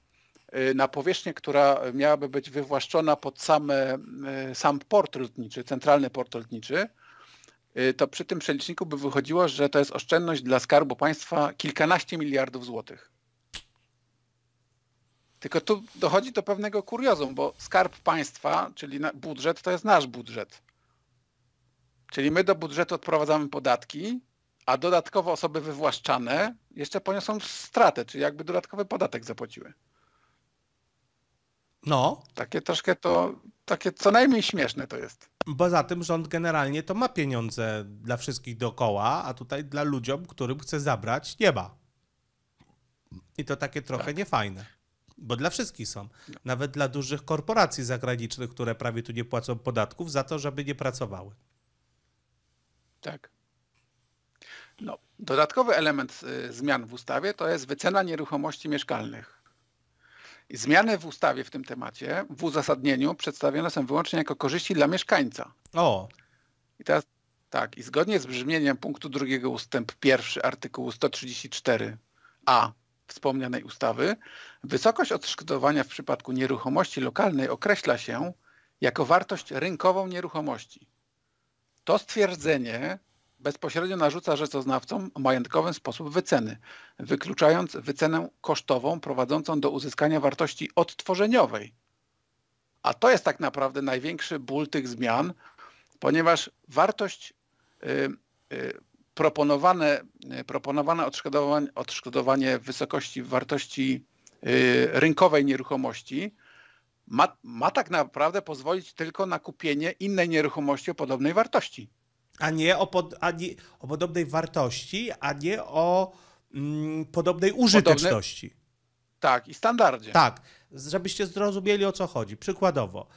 y, na powierzchnię, która miałaby być wywłaszczona pod same, y, sam port lotniczy, centralny port lotniczy, to przy tym przeliczniku by wychodziło, że to jest oszczędność dla Skarbu Państwa kilkanaście miliardów złotych. Tylko tu dochodzi do pewnego kuriozum, bo skarb państwa, czyli budżet, to jest nasz budżet. Czyli my do budżetu odprowadzamy podatki, a dodatkowo osoby wywłaszczane jeszcze poniosą stratę, czyli jakby dodatkowy podatek zapłaciły. No. Takie troszkę to, takie co najmniej śmieszne to jest. Bo za tym rząd generalnie to ma pieniądze dla wszystkich dookoła, a tutaj dla ludziom, którym chce zabrać, nie ma. I to takie trochę tak. niefajne bo dla wszystkich są. Nawet dla dużych korporacji zagranicznych, które prawie tu nie płacą podatków za to, żeby nie pracowały. Tak. No, dodatkowy element y, zmian w ustawie to jest wycena nieruchomości mieszkalnych. I zmiany w ustawie w tym temacie, w uzasadnieniu, przedstawione są wyłącznie jako korzyści dla mieszkańca. O. I teraz tak, i zgodnie z brzmieniem punktu drugiego ustęp pierwszy artykułu 134a wspomnianej ustawy, wysokość odszkodowania w przypadku nieruchomości lokalnej określa się jako wartość rynkową nieruchomości. To stwierdzenie bezpośrednio narzuca rzeczoznawcom majątkowy sposób wyceny, wykluczając wycenę kosztową prowadzącą do uzyskania wartości odtworzeniowej. A to jest tak naprawdę największy ból tych zmian, ponieważ wartość y, y, proponowane, e, proponowane odszkodowanie, odszkodowanie w wysokości wartości e, rynkowej nieruchomości ma, ma tak naprawdę pozwolić tylko na kupienie innej nieruchomości o podobnej wartości. A nie o, pod, a nie, o podobnej wartości, a nie o mm, podobnej użyteczności. Podobne, tak, i standardzie. Tak, żebyście zrozumieli o co chodzi. Przykładowo,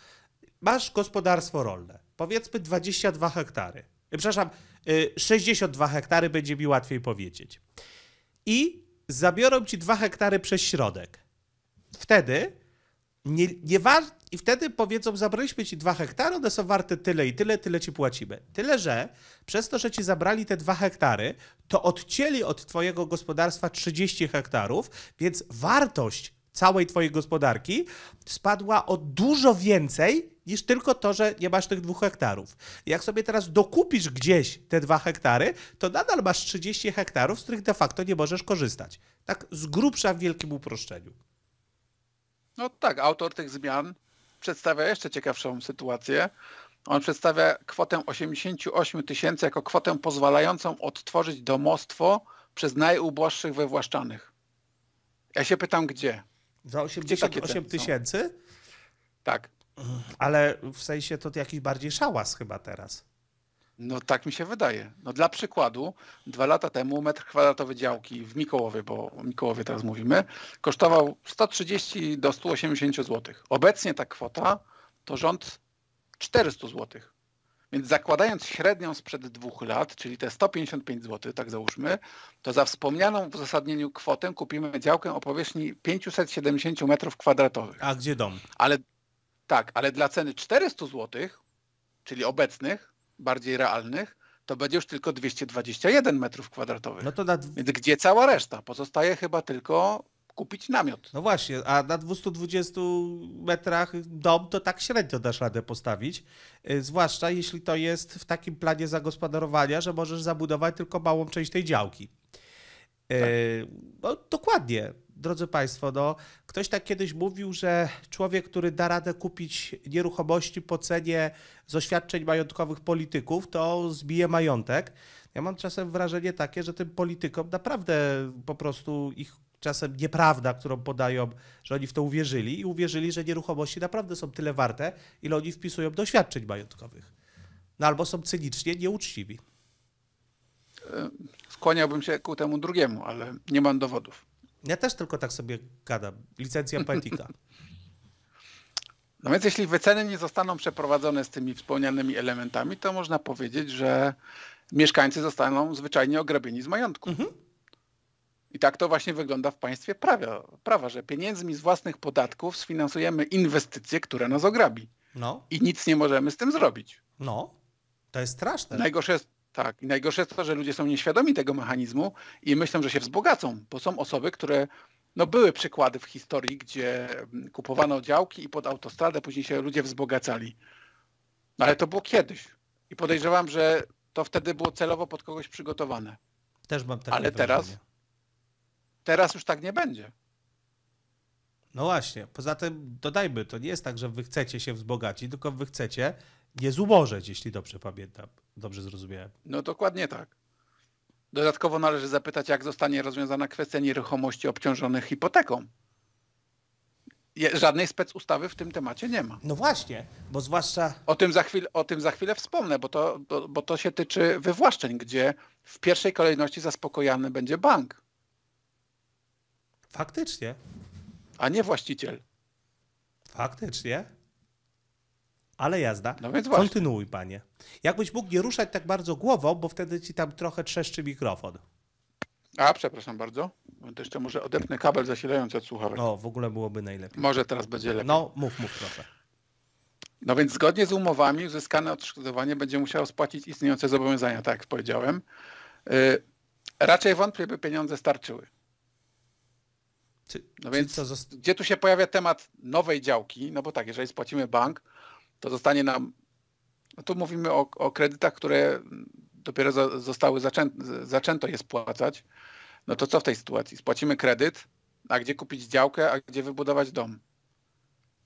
masz gospodarstwo rolne, powiedzmy 22 hektary. Przepraszam, 62 y, hektary będzie mi łatwiej powiedzieć. I zabiorą ci 2 hektary przez środek. Wtedy nie, nie war... I wtedy powiedzą, zabraliśmy ci 2 hektary, one są warte tyle i tyle, tyle ci płacimy. Tyle, że przez to, że ci zabrali te 2 hektary, to odcięli od twojego gospodarstwa 30 hektarów, więc wartość całej twojej gospodarki spadła o dużo więcej niż tylko to, że nie masz tych dwóch hektarów. Jak sobie teraz dokupisz gdzieś te dwa hektary, to nadal masz 30 hektarów, z których de facto nie możesz korzystać. Tak z grubsza w wielkim uproszczeniu. No tak, autor tych zmian przedstawia jeszcze ciekawszą sytuację. On przedstawia kwotę 88 tysięcy jako kwotę pozwalającą odtworzyć domostwo przez najuboższych wywłaszczanych. Ja się pytam, gdzie? Za 88 tysięcy? Tak. Ale w sensie to jakiś bardziej szałas chyba teraz. No tak mi się wydaje. No dla przykładu, dwa lata temu metr kwadratowy działki w Mikołowie, bo o Mikołowie teraz mówimy, kosztował 130 do 180 zł. Obecnie ta kwota to rząd 400 zł. Więc zakładając średnią sprzed dwóch lat, czyli te 155 zł, tak załóżmy, to za wspomnianą w uzasadnieniu kwotę kupimy działkę o powierzchni 570 m2. A gdzie dom? Ale tak, ale dla ceny 400 zł, czyli obecnych, bardziej realnych, to będzie już tylko 221 m2. No to na... Więc gdzie cała reszta? Pozostaje chyba tylko kupić namiot. No właśnie, a na 220 metrach dom to tak średnio dasz radę postawić, y, zwłaszcza jeśli to jest w takim planie zagospodarowania, że możesz zabudować tylko małą część tej działki. Y, tak. No, dokładnie. Drodzy Państwo, no, ktoś tak kiedyś mówił, że człowiek, który da radę kupić nieruchomości po cenie z oświadczeń majątkowych polityków, to zbije majątek. Ja mam czasem wrażenie takie, że tym politykom naprawdę po prostu ich czasem nieprawda, którą podają, że oni w to uwierzyli i uwierzyli, że nieruchomości naprawdę są tyle warte, ile oni wpisują do świadczeń majątkowych. No albo są cynicznie nieuczciwi. E, skłaniałbym się ku temu drugiemu, ale nie mam dowodów. Ja też tylko tak sobie gadam. Licencja poetyka. <laughs> No więc jeśli wyceny nie zostaną przeprowadzone z tymi wspomnianymi elementami, to można powiedzieć, że mieszkańcy zostaną zwyczajnie ograbieni z majątku. Mhm. I tak to właśnie wygląda w państwie prawa, prawa że pieniędzmi z własnych podatków sfinansujemy inwestycje, które nas ograbi. No. I nic nie możemy z tym zrobić. No, to jest straszne. Najgorsze jest, tak, i najgorsze jest to, że ludzie są nieświadomi tego mechanizmu i myślą, że się wzbogacą, bo są osoby, które no były przykłady w historii, gdzie mm, kupowano działki i pod autostradę później się ludzie wzbogacali. No ale to było kiedyś. I podejrzewam, że to wtedy było celowo pod kogoś przygotowane. Też mam takie Ale wrażenie. teraz Teraz już tak nie będzie. No właśnie. Poza tym dodajmy, to nie jest tak, że wy chcecie się wzbogacić, tylko wy chcecie nie zubożeć, jeśli dobrze pamiętam. Dobrze zrozumiałem. No dokładnie tak. Dodatkowo należy zapytać, jak zostanie rozwiązana kwestia nieruchomości obciążonych hipoteką. Żadnej specustawy w tym temacie nie ma. No właśnie, bo zwłaszcza. O tym za, chwil, o tym za chwilę wspomnę, bo to, bo, bo to się tyczy wywłaszczeń, gdzie w pierwszej kolejności zaspokojany będzie bank. Faktycznie. A nie właściciel. Faktycznie. Ale jazda. No więc Kontynuuj, panie. Jakbyś mógł nie ruszać tak bardzo głową, bo wtedy ci tam trochę trzeszczy mikrofon. A, przepraszam bardzo. No to jeszcze może odepnę kabel zasilający od słuchawek. No, w ogóle byłoby najlepiej. Może teraz będzie lepiej. No, mów, mów proszę. No więc zgodnie z umowami uzyskane odszkodowanie będzie musiało spłacić istniejące zobowiązania, tak jak powiedziałem. Yy, raczej wątpię, by pieniądze starczyły. Czy, no czy więc gdzie tu się pojawia temat nowej działki? No bo tak, jeżeli spłacimy bank, to zostanie nam, no tu mówimy o, o kredytach, które dopiero za, zostały, zaczę, zaczęto je spłacać, no to co w tej sytuacji? Spłacimy kredyt, a gdzie kupić działkę, a gdzie wybudować dom?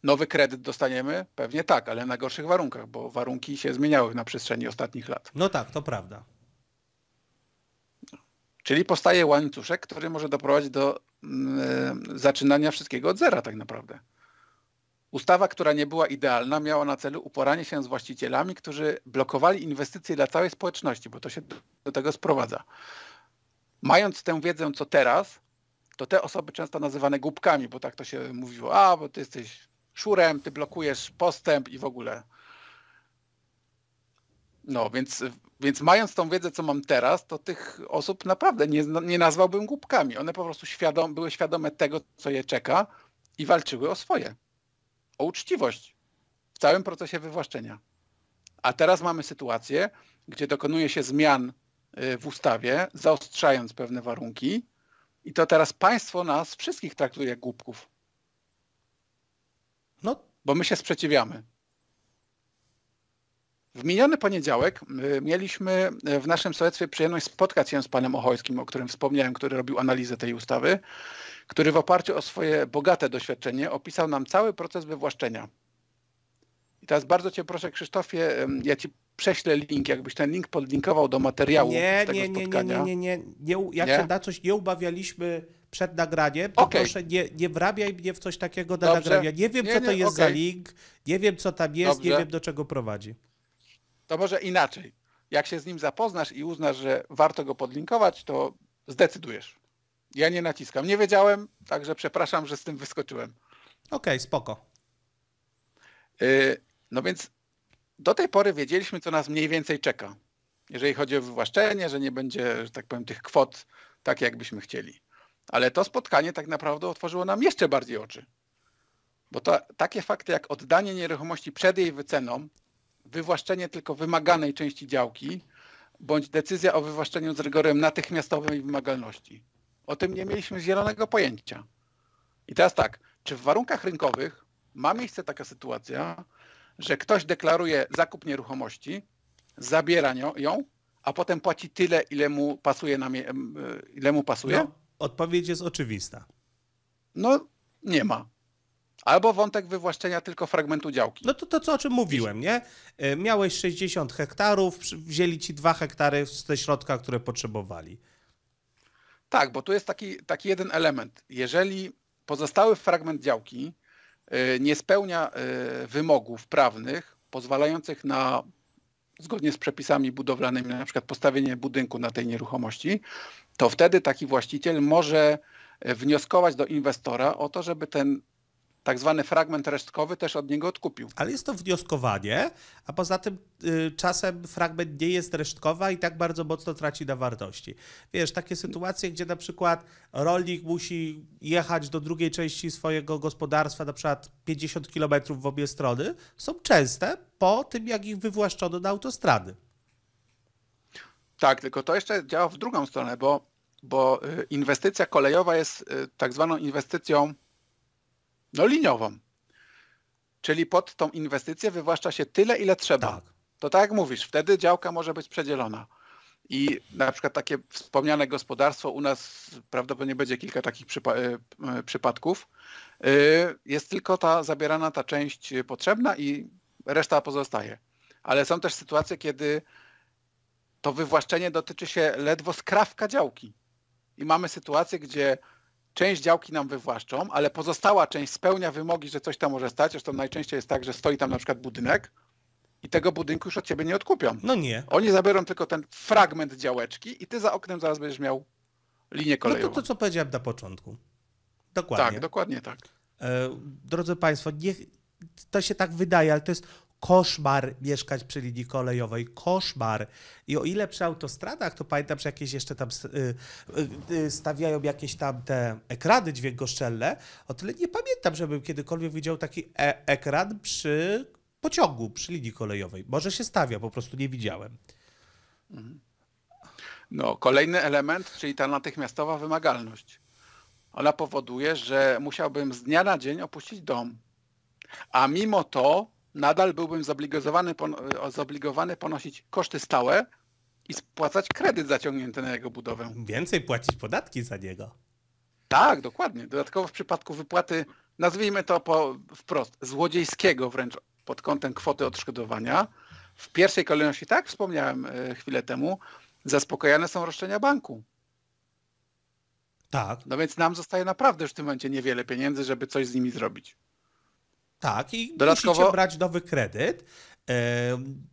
Nowy kredyt dostaniemy? Pewnie tak, ale na gorszych warunkach, bo warunki się zmieniały na przestrzeni ostatnich lat. No tak, to prawda. Czyli powstaje łańcuszek, który może doprowadzić do y, zaczynania wszystkiego od zera tak naprawdę. Ustawa, która nie była idealna, miała na celu uporanie się z właścicielami, którzy blokowali inwestycje dla całej społeczności, bo to się do tego sprowadza. Mając tę wiedzę, co teraz, to te osoby często nazywane głupkami, bo tak to się mówiło, a bo ty jesteś szurem, ty blokujesz postęp i w ogóle. No, więc, więc mając tą wiedzę, co mam teraz, to tych osób naprawdę nie, nie nazwałbym głupkami. One po prostu świadom, były świadome tego, co je czeka i walczyły o swoje. O uczciwość w całym procesie wywłaszczenia. A teraz mamy sytuację, gdzie dokonuje się zmian y, w ustawie, zaostrzając pewne warunki i to teraz państwo nas wszystkich traktuje jak głupków. No. Bo my się sprzeciwiamy. W miniony poniedziałek mieliśmy e, w naszym sołectwie przyjemność spotkać się z panem Ochojskim, o którym wspomniałem, który robił analizę tej ustawy, który w oparciu o swoje bogate doświadczenie opisał nam cały proces wywłaszczenia. I teraz bardzo cię proszę Krzysztofie, ja ci prześlę link, jakbyś ten link podlinkował do materiału nie, tego nie, nie, spotkania. Nie, nie, nie, nie, nie. Jak nie? się na coś nie ubawialiśmy przed nagraniem, to okay. proszę nie, nie wrabiaj mnie w coś takiego do Dobrze. nagrania. Nie wiem, nie, co to jest okay. za link, nie wiem, co tam jest, Dobrze. nie wiem, do czego prowadzi. To może inaczej. Jak się z nim zapoznasz i uznasz, że warto go podlinkować, to zdecydujesz. Ja nie naciskam. Nie wiedziałem, także przepraszam, że z tym wyskoczyłem. Okej, okay, spoko. Y, no więc do tej pory wiedzieliśmy, co nas mniej więcej czeka. Jeżeli chodzi o wywłaszczenie, że nie będzie, że tak powiem, tych kwot tak, jakbyśmy chcieli. Ale to spotkanie tak naprawdę otworzyło nam jeszcze bardziej oczy. Bo to, takie fakty jak oddanie nieruchomości przed jej wyceną wywłaszczenie tylko wymaganej części działki, bądź decyzja o wywłaszczeniu z rygorem natychmiastowej wymagalności. O tym nie mieliśmy zielonego pojęcia. I teraz tak, czy w warunkach rynkowych ma miejsce taka sytuacja, że ktoś deklaruje zakup nieruchomości, zabiera ją, a potem płaci tyle, ile mu pasuje? Na ile mu pasuje? No, odpowiedź jest oczywista. No, nie ma. Albo wątek wywłaszczenia tylko fragmentu działki. No to to, co, o czym mówiłem, nie? E, miałeś 60 hektarów, wzięli ci 2 hektary z te środka, które potrzebowali. Tak, bo tu jest taki, taki jeden element. Jeżeli pozostały fragment działki e, nie spełnia e, wymogów prawnych pozwalających na, zgodnie z przepisami budowlanymi, na przykład postawienie budynku na tej nieruchomości, to wtedy taki właściciel może wnioskować do inwestora o to, żeby ten tak zwany fragment resztkowy też od niego odkupił. Ale jest to wnioskowanie, a poza tym y, czasem fragment nie jest resztkowa i tak bardzo mocno traci na wartości. Wiesz, takie sytuacje, gdzie na przykład rolnik musi jechać do drugiej części swojego gospodarstwa, na przykład 50 km w obie strony, są częste po tym, jak ich wywłaszczono na autostrady. Tak, tylko to jeszcze działa w drugą stronę, bo, bo y, inwestycja kolejowa jest y, tak zwaną inwestycją no liniową. Czyli pod tą inwestycję wywłaszcza się tyle, ile trzeba. Tak. To tak jak mówisz, wtedy działka może być przedzielona. I na przykład takie wspomniane gospodarstwo u nas prawdopodobnie będzie kilka takich przypa e, e, przypadków. E, jest tylko ta zabierana ta część potrzebna i reszta pozostaje. Ale są też sytuacje, kiedy to wywłaszczenie dotyczy się ledwo skrawka działki. I mamy sytuację, gdzie część działki nam wywłaszczą, ale pozostała część spełnia wymogi, że coś tam może stać. Zresztą najczęściej jest tak, że stoi tam na przykład budynek i tego budynku już od ciebie nie odkupią. No nie. Oni zabiorą tylko ten fragment działeczki i ty za oknem zaraz będziesz miał linię kolejową. No to to, co powiedziałem na początku. Dokładnie. Tak, dokładnie tak. E, drodzy Państwo, niech to się tak wydaje, ale to jest koszmar mieszkać przy linii kolejowej, koszmar. I o ile przy autostradach, to pamiętam, że jakieś jeszcze tam y, y, y, stawiają jakieś tam te ekrany dźwiękoszczelne, o tyle nie pamiętam, żebym kiedykolwiek widział taki e ekran przy pociągu, przy linii kolejowej. Może się stawia, po prostu nie widziałem. No, kolejny element, czyli ta natychmiastowa wymagalność. Ona powoduje, że musiałbym z dnia na dzień opuścić dom. A mimo to nadal byłbym zobligowany, zobligowany ponosić koszty stałe i spłacać kredyt zaciągnięty na jego budowę. Więcej płacić podatki za niego. Tak, dokładnie. Dodatkowo w przypadku wypłaty, nazwijmy to po, wprost, złodziejskiego wręcz pod kątem kwoty odszkodowania, w pierwszej kolejności, tak wspomniałem e, chwilę temu, zaspokojane są roszczenia banku. Tak. No więc nam zostaje naprawdę już w tym momencie niewiele pieniędzy, żeby coś z nimi zrobić. Tak, i Dodatkowo... musicie brać nowy kredyt,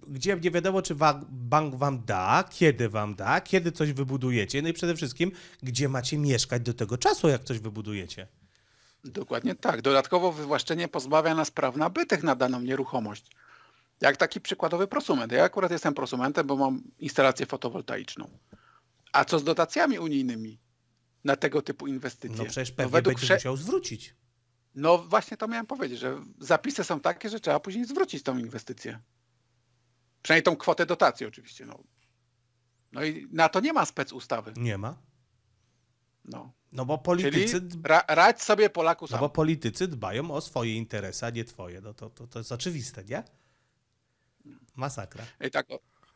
gdzie nie wiadomo, czy bank wam da, kiedy wam da, kiedy coś wybudujecie, no i przede wszystkim, gdzie macie mieszkać do tego czasu, jak coś wybudujecie. Dokładnie tak. Dodatkowo wywłaszczenie pozbawia nas praw nabytych na daną nieruchomość. Jak taki przykładowy prosument. Ja akurat jestem prosumentem, bo mam instalację fotowoltaiczną. A co z dotacjami unijnymi na tego typu inwestycje? No przecież no pewnie no według będzie prze... musiał zwrócić. No właśnie to miałem powiedzieć, że zapisy są takie, że trzeba później zwrócić tą inwestycję. Przynajmniej tą kwotę dotacji oczywiście. No, no i na to nie ma spec ustawy. Nie ma. No. No bo politycy. Czyli ra radź sobie Polaku no sam. No bo politycy dbają o swoje interesy, a nie twoje. No to, to, to jest oczywiste, nie? Masakra. I tak,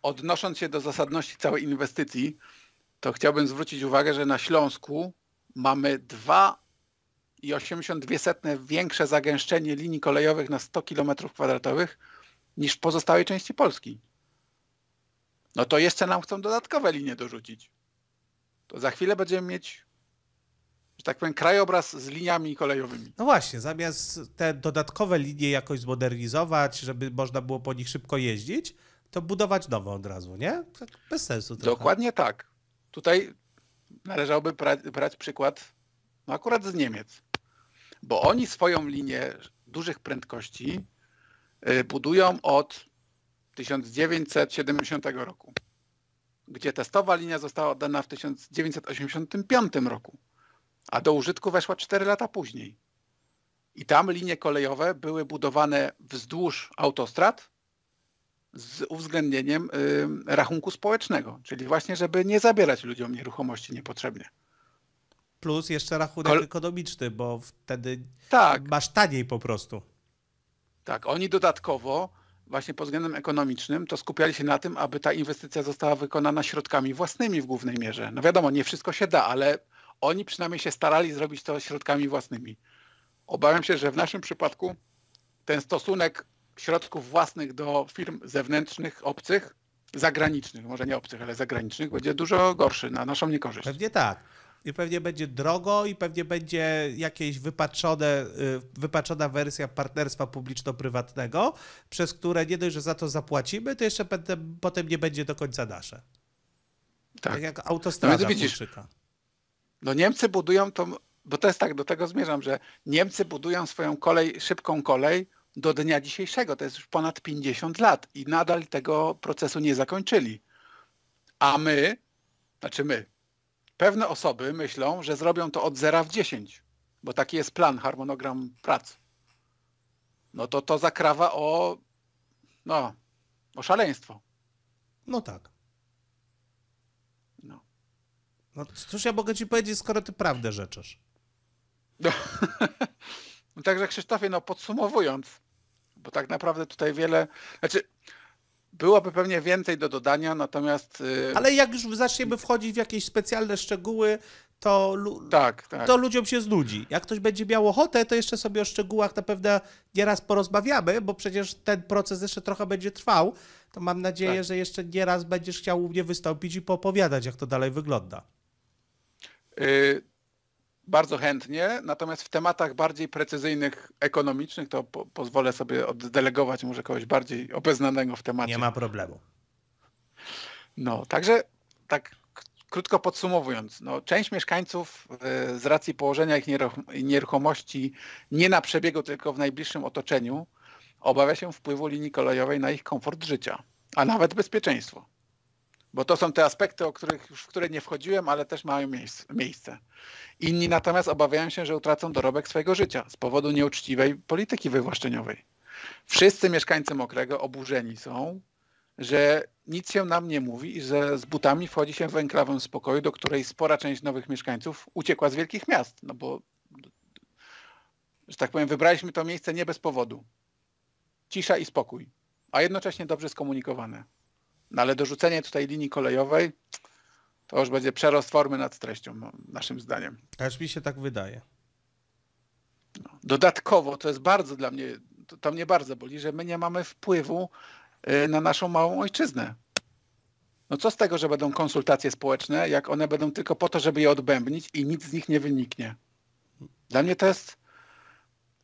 odnosząc się do zasadności całej inwestycji, to chciałbym zwrócić uwagę, że na Śląsku mamy dwa i 82 większe zagęszczenie linii kolejowych na 100 km kwadratowych niż w pozostałej części Polski. No to jeszcze nam chcą dodatkowe linie dorzucić. To za chwilę będziemy mieć, że tak powiem, krajobraz z liniami kolejowymi. No właśnie, zamiast te dodatkowe linie jakoś zmodernizować, żeby można było po nich szybko jeździć, to budować nowe od razu, nie? Tak bez sensu. Trochę. Dokładnie tak. Tutaj należałoby brać przykład no akurat z Niemiec bo oni swoją linię dużych prędkości y, budują od 1970 roku, gdzie testowa linia została oddana w 1985 roku, a do użytku weszła 4 lata później. I tam linie kolejowe były budowane wzdłuż autostrad z uwzględnieniem y, rachunku społecznego, czyli właśnie, żeby nie zabierać ludziom nieruchomości niepotrzebnie plus jeszcze rachunek Kol ekonomiczny, bo wtedy tak. masz taniej po prostu. Tak, oni dodatkowo właśnie pod względem ekonomicznym, to skupiali się na tym, aby ta inwestycja została wykonana środkami własnymi w głównej mierze. No wiadomo, nie wszystko się da, ale oni przynajmniej się starali zrobić to środkami własnymi. Obawiam się, że w naszym przypadku ten stosunek środków własnych do firm zewnętrznych, obcych, zagranicznych, może nie obcych, ale zagranicznych, będzie dużo gorszy na naszą niekorzyść. Pewnie tak i pewnie będzie drogo i pewnie będzie jakieś wypaczone, y, wypaczona wersja partnerstwa publiczno-prywatnego, przez które nie dość, że za to zapłacimy, to jeszcze potem, potem nie będzie do końca nasze. Tak, tak jak no autostrada no, widzisz, No Niemcy budują to, bo to jest tak, do tego zmierzam, że Niemcy budują swoją kolej, szybką kolej do dnia dzisiejszego. To jest już ponad 50 lat i nadal tego procesu nie zakończyli. A my, znaczy my, Pewne osoby myślą, że zrobią to od zera w 10, bo taki jest plan, harmonogram prac. No to to zakrawa o, no, o szaleństwo. No tak. No. No cóż ja mogę ci powiedzieć, skoro ty prawdę rzeczysz. <laughs> No. Także Krzysztofie, no podsumowując, bo tak naprawdę tutaj wiele, znaczy Byłoby pewnie więcej do dodania, natomiast. Y, Ale jak już zaczniemy wchodzić w jakieś specjalne szczegóły, to, lu tak, tak. to ludziom się znudzi. Jak ktoś będzie miał ochotę, to jeszcze sobie o szczegółach na pewno nieraz porozmawiamy, bo przecież ten proces jeszcze trochę będzie trwał. To mam nadzieję, tak. że jeszcze nieraz będziesz chciał u mnie wystąpić i popowiadać, jak to dalej wygląda. Y, bardzo chętnie, natomiast w tematach bardziej precyzyjnych, ekonomicznych, to po pozwolę sobie oddelegować może kogoś bardziej obeznanego w temacie. Nie ma problemu. No, także tak krótko podsumowując, no, część mieszkańców y, z racji położenia ich nieruchomości nie na przebiegu, tylko w najbliższym otoczeniu, obawia się wpływu linii kolejowej na ich komfort życia, a nawet bezpieczeństwo bo to są te aspekty, o których, w które nie wchodziłem, ale też mają miejsce. Inni natomiast obawiają się, że utracą dorobek swojego życia z powodu nieuczciwej polityki wywłaszczeniowej. Wszyscy mieszkańcy Mokrego oburzeni są, że nic się nam nie mówi i że z butami wchodzi się w enklawę spokoju, do której spora część nowych mieszkańców uciekła z wielkich miast, no bo, że tak powiem, wybraliśmy to miejsce nie bez powodu. Cisza i spokój, a jednocześnie dobrze skomunikowane. No ale dorzucenie tutaj linii kolejowej to już będzie przerost formy nad treścią, no, naszym zdaniem. Też mi się tak wydaje. No, dodatkowo, to jest bardzo dla mnie, to, to mnie bardzo boli, że my nie mamy wpływu y, na naszą małą ojczyznę. No co z tego, że będą konsultacje społeczne, jak one będą tylko po to, żeby je odbębnić i nic z nich nie wyniknie. Dla mnie to jest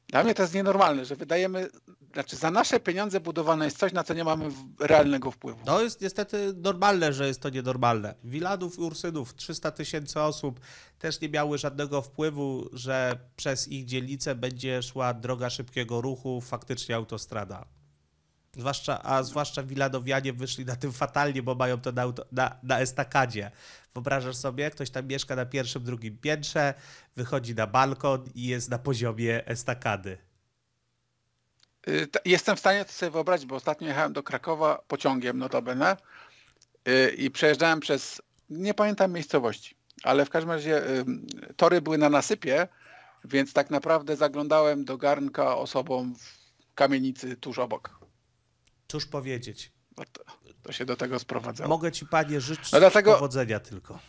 dla mnie to jest nienormalne, że wydajemy, znaczy za nasze pieniądze budowane jest coś, na co nie mamy realnego wpływu. To jest niestety normalne, że jest to nienormalne. Wiladów i Ursynów, 300 tysięcy osób też nie miały żadnego wpływu, że przez ich dzielnicę będzie szła droga szybkiego ruchu, faktycznie autostrada. Zwłaszcza, a zwłaszcza Wiladowianie wyszli na tym fatalnie, bo mają to na, na, na estakadzie. Wyobrażasz sobie, ktoś tam mieszka na pierwszym, drugim piętrze, wychodzi na balkon i jest na poziomie estakady. Y, jestem w stanie to sobie wyobrazić, bo ostatnio jechałem do Krakowa pociągiem notabene y, i przejeżdżałem przez, nie pamiętam miejscowości, ale w każdym razie y, tory były na nasypie, więc tak naprawdę zaglądałem do garnka osobom w kamienicy tuż obok. Cóż powiedzieć? No to, to, się do tego sprowadza. Mogę ci, panie, życzyć no dlatego... powodzenia tylko.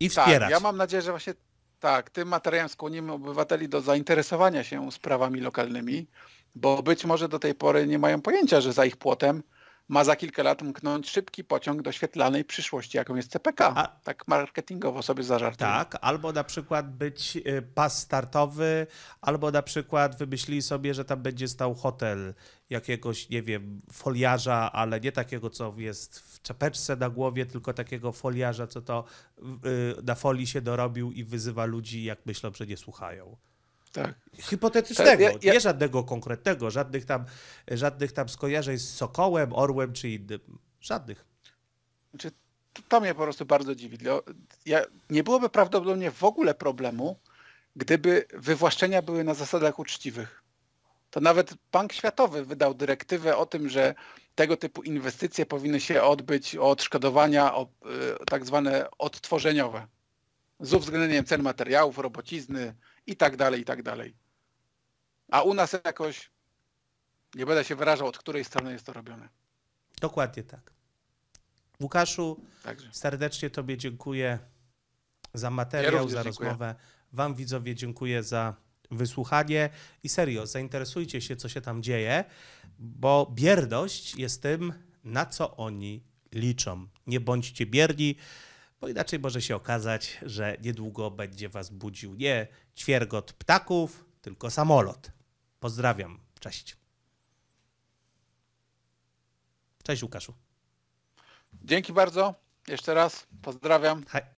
I tak, wspierać. Tak, ja mam nadzieję, że właśnie tak, tym materiałem skłonimy obywateli do zainteresowania się sprawami lokalnymi, bo być może do tej pory nie mają pojęcia, że za ich płotem ma za kilka lat mknąć szybki pociąg do świetlanej przyszłości, jaką jest CPK. A... Tak marketingowo sobie zażartuję. Tak, albo na przykład być y, pas startowy, albo na przykład wymyślili sobie, że tam będzie stał hotel jakiegoś, nie wiem, foliarza, ale nie takiego, co jest w czepeczce na głowie, tylko takiego foliarza, co to y, na folii się dorobił i wyzywa ludzi, jak myślą, że nie słuchają tak. Hipotetycznego, tak, ja, ja... nie żadnego konkretnego, żadnych tam, żadnych tam skojarzeń z Sokołem, Orłem czy innym. Żadnych. Znaczy, to mnie po prostu bardzo dziwi. Ja, nie byłoby prawdopodobnie w ogóle problemu, gdyby wywłaszczenia były na zasadach uczciwych. To nawet Bank Światowy wydał dyrektywę o tym, że tego typu inwestycje powinny się odbyć o odszkodowania o, e, tak zwane odtworzeniowe z uwzględnieniem cen materiałów, robocizny, i tak dalej, i tak dalej. A u nas jakoś, nie będę się wyrażał, od której strony jest to robione. Dokładnie tak. Łukaszu, Także. serdecznie Tobie dziękuję za materiał, ja za rozmowę. Dziękuję. Wam widzowie dziękuję za wysłuchanie i serio, zainteresujcie się, co się tam dzieje, bo bierność jest tym, na co oni liczą. Nie bądźcie bierni bo inaczej może się okazać, że niedługo będzie was budził nie ćwiergot ptaków, tylko samolot. Pozdrawiam. Cześć. Cześć Łukaszu. Dzięki bardzo. Jeszcze raz pozdrawiam. Hej.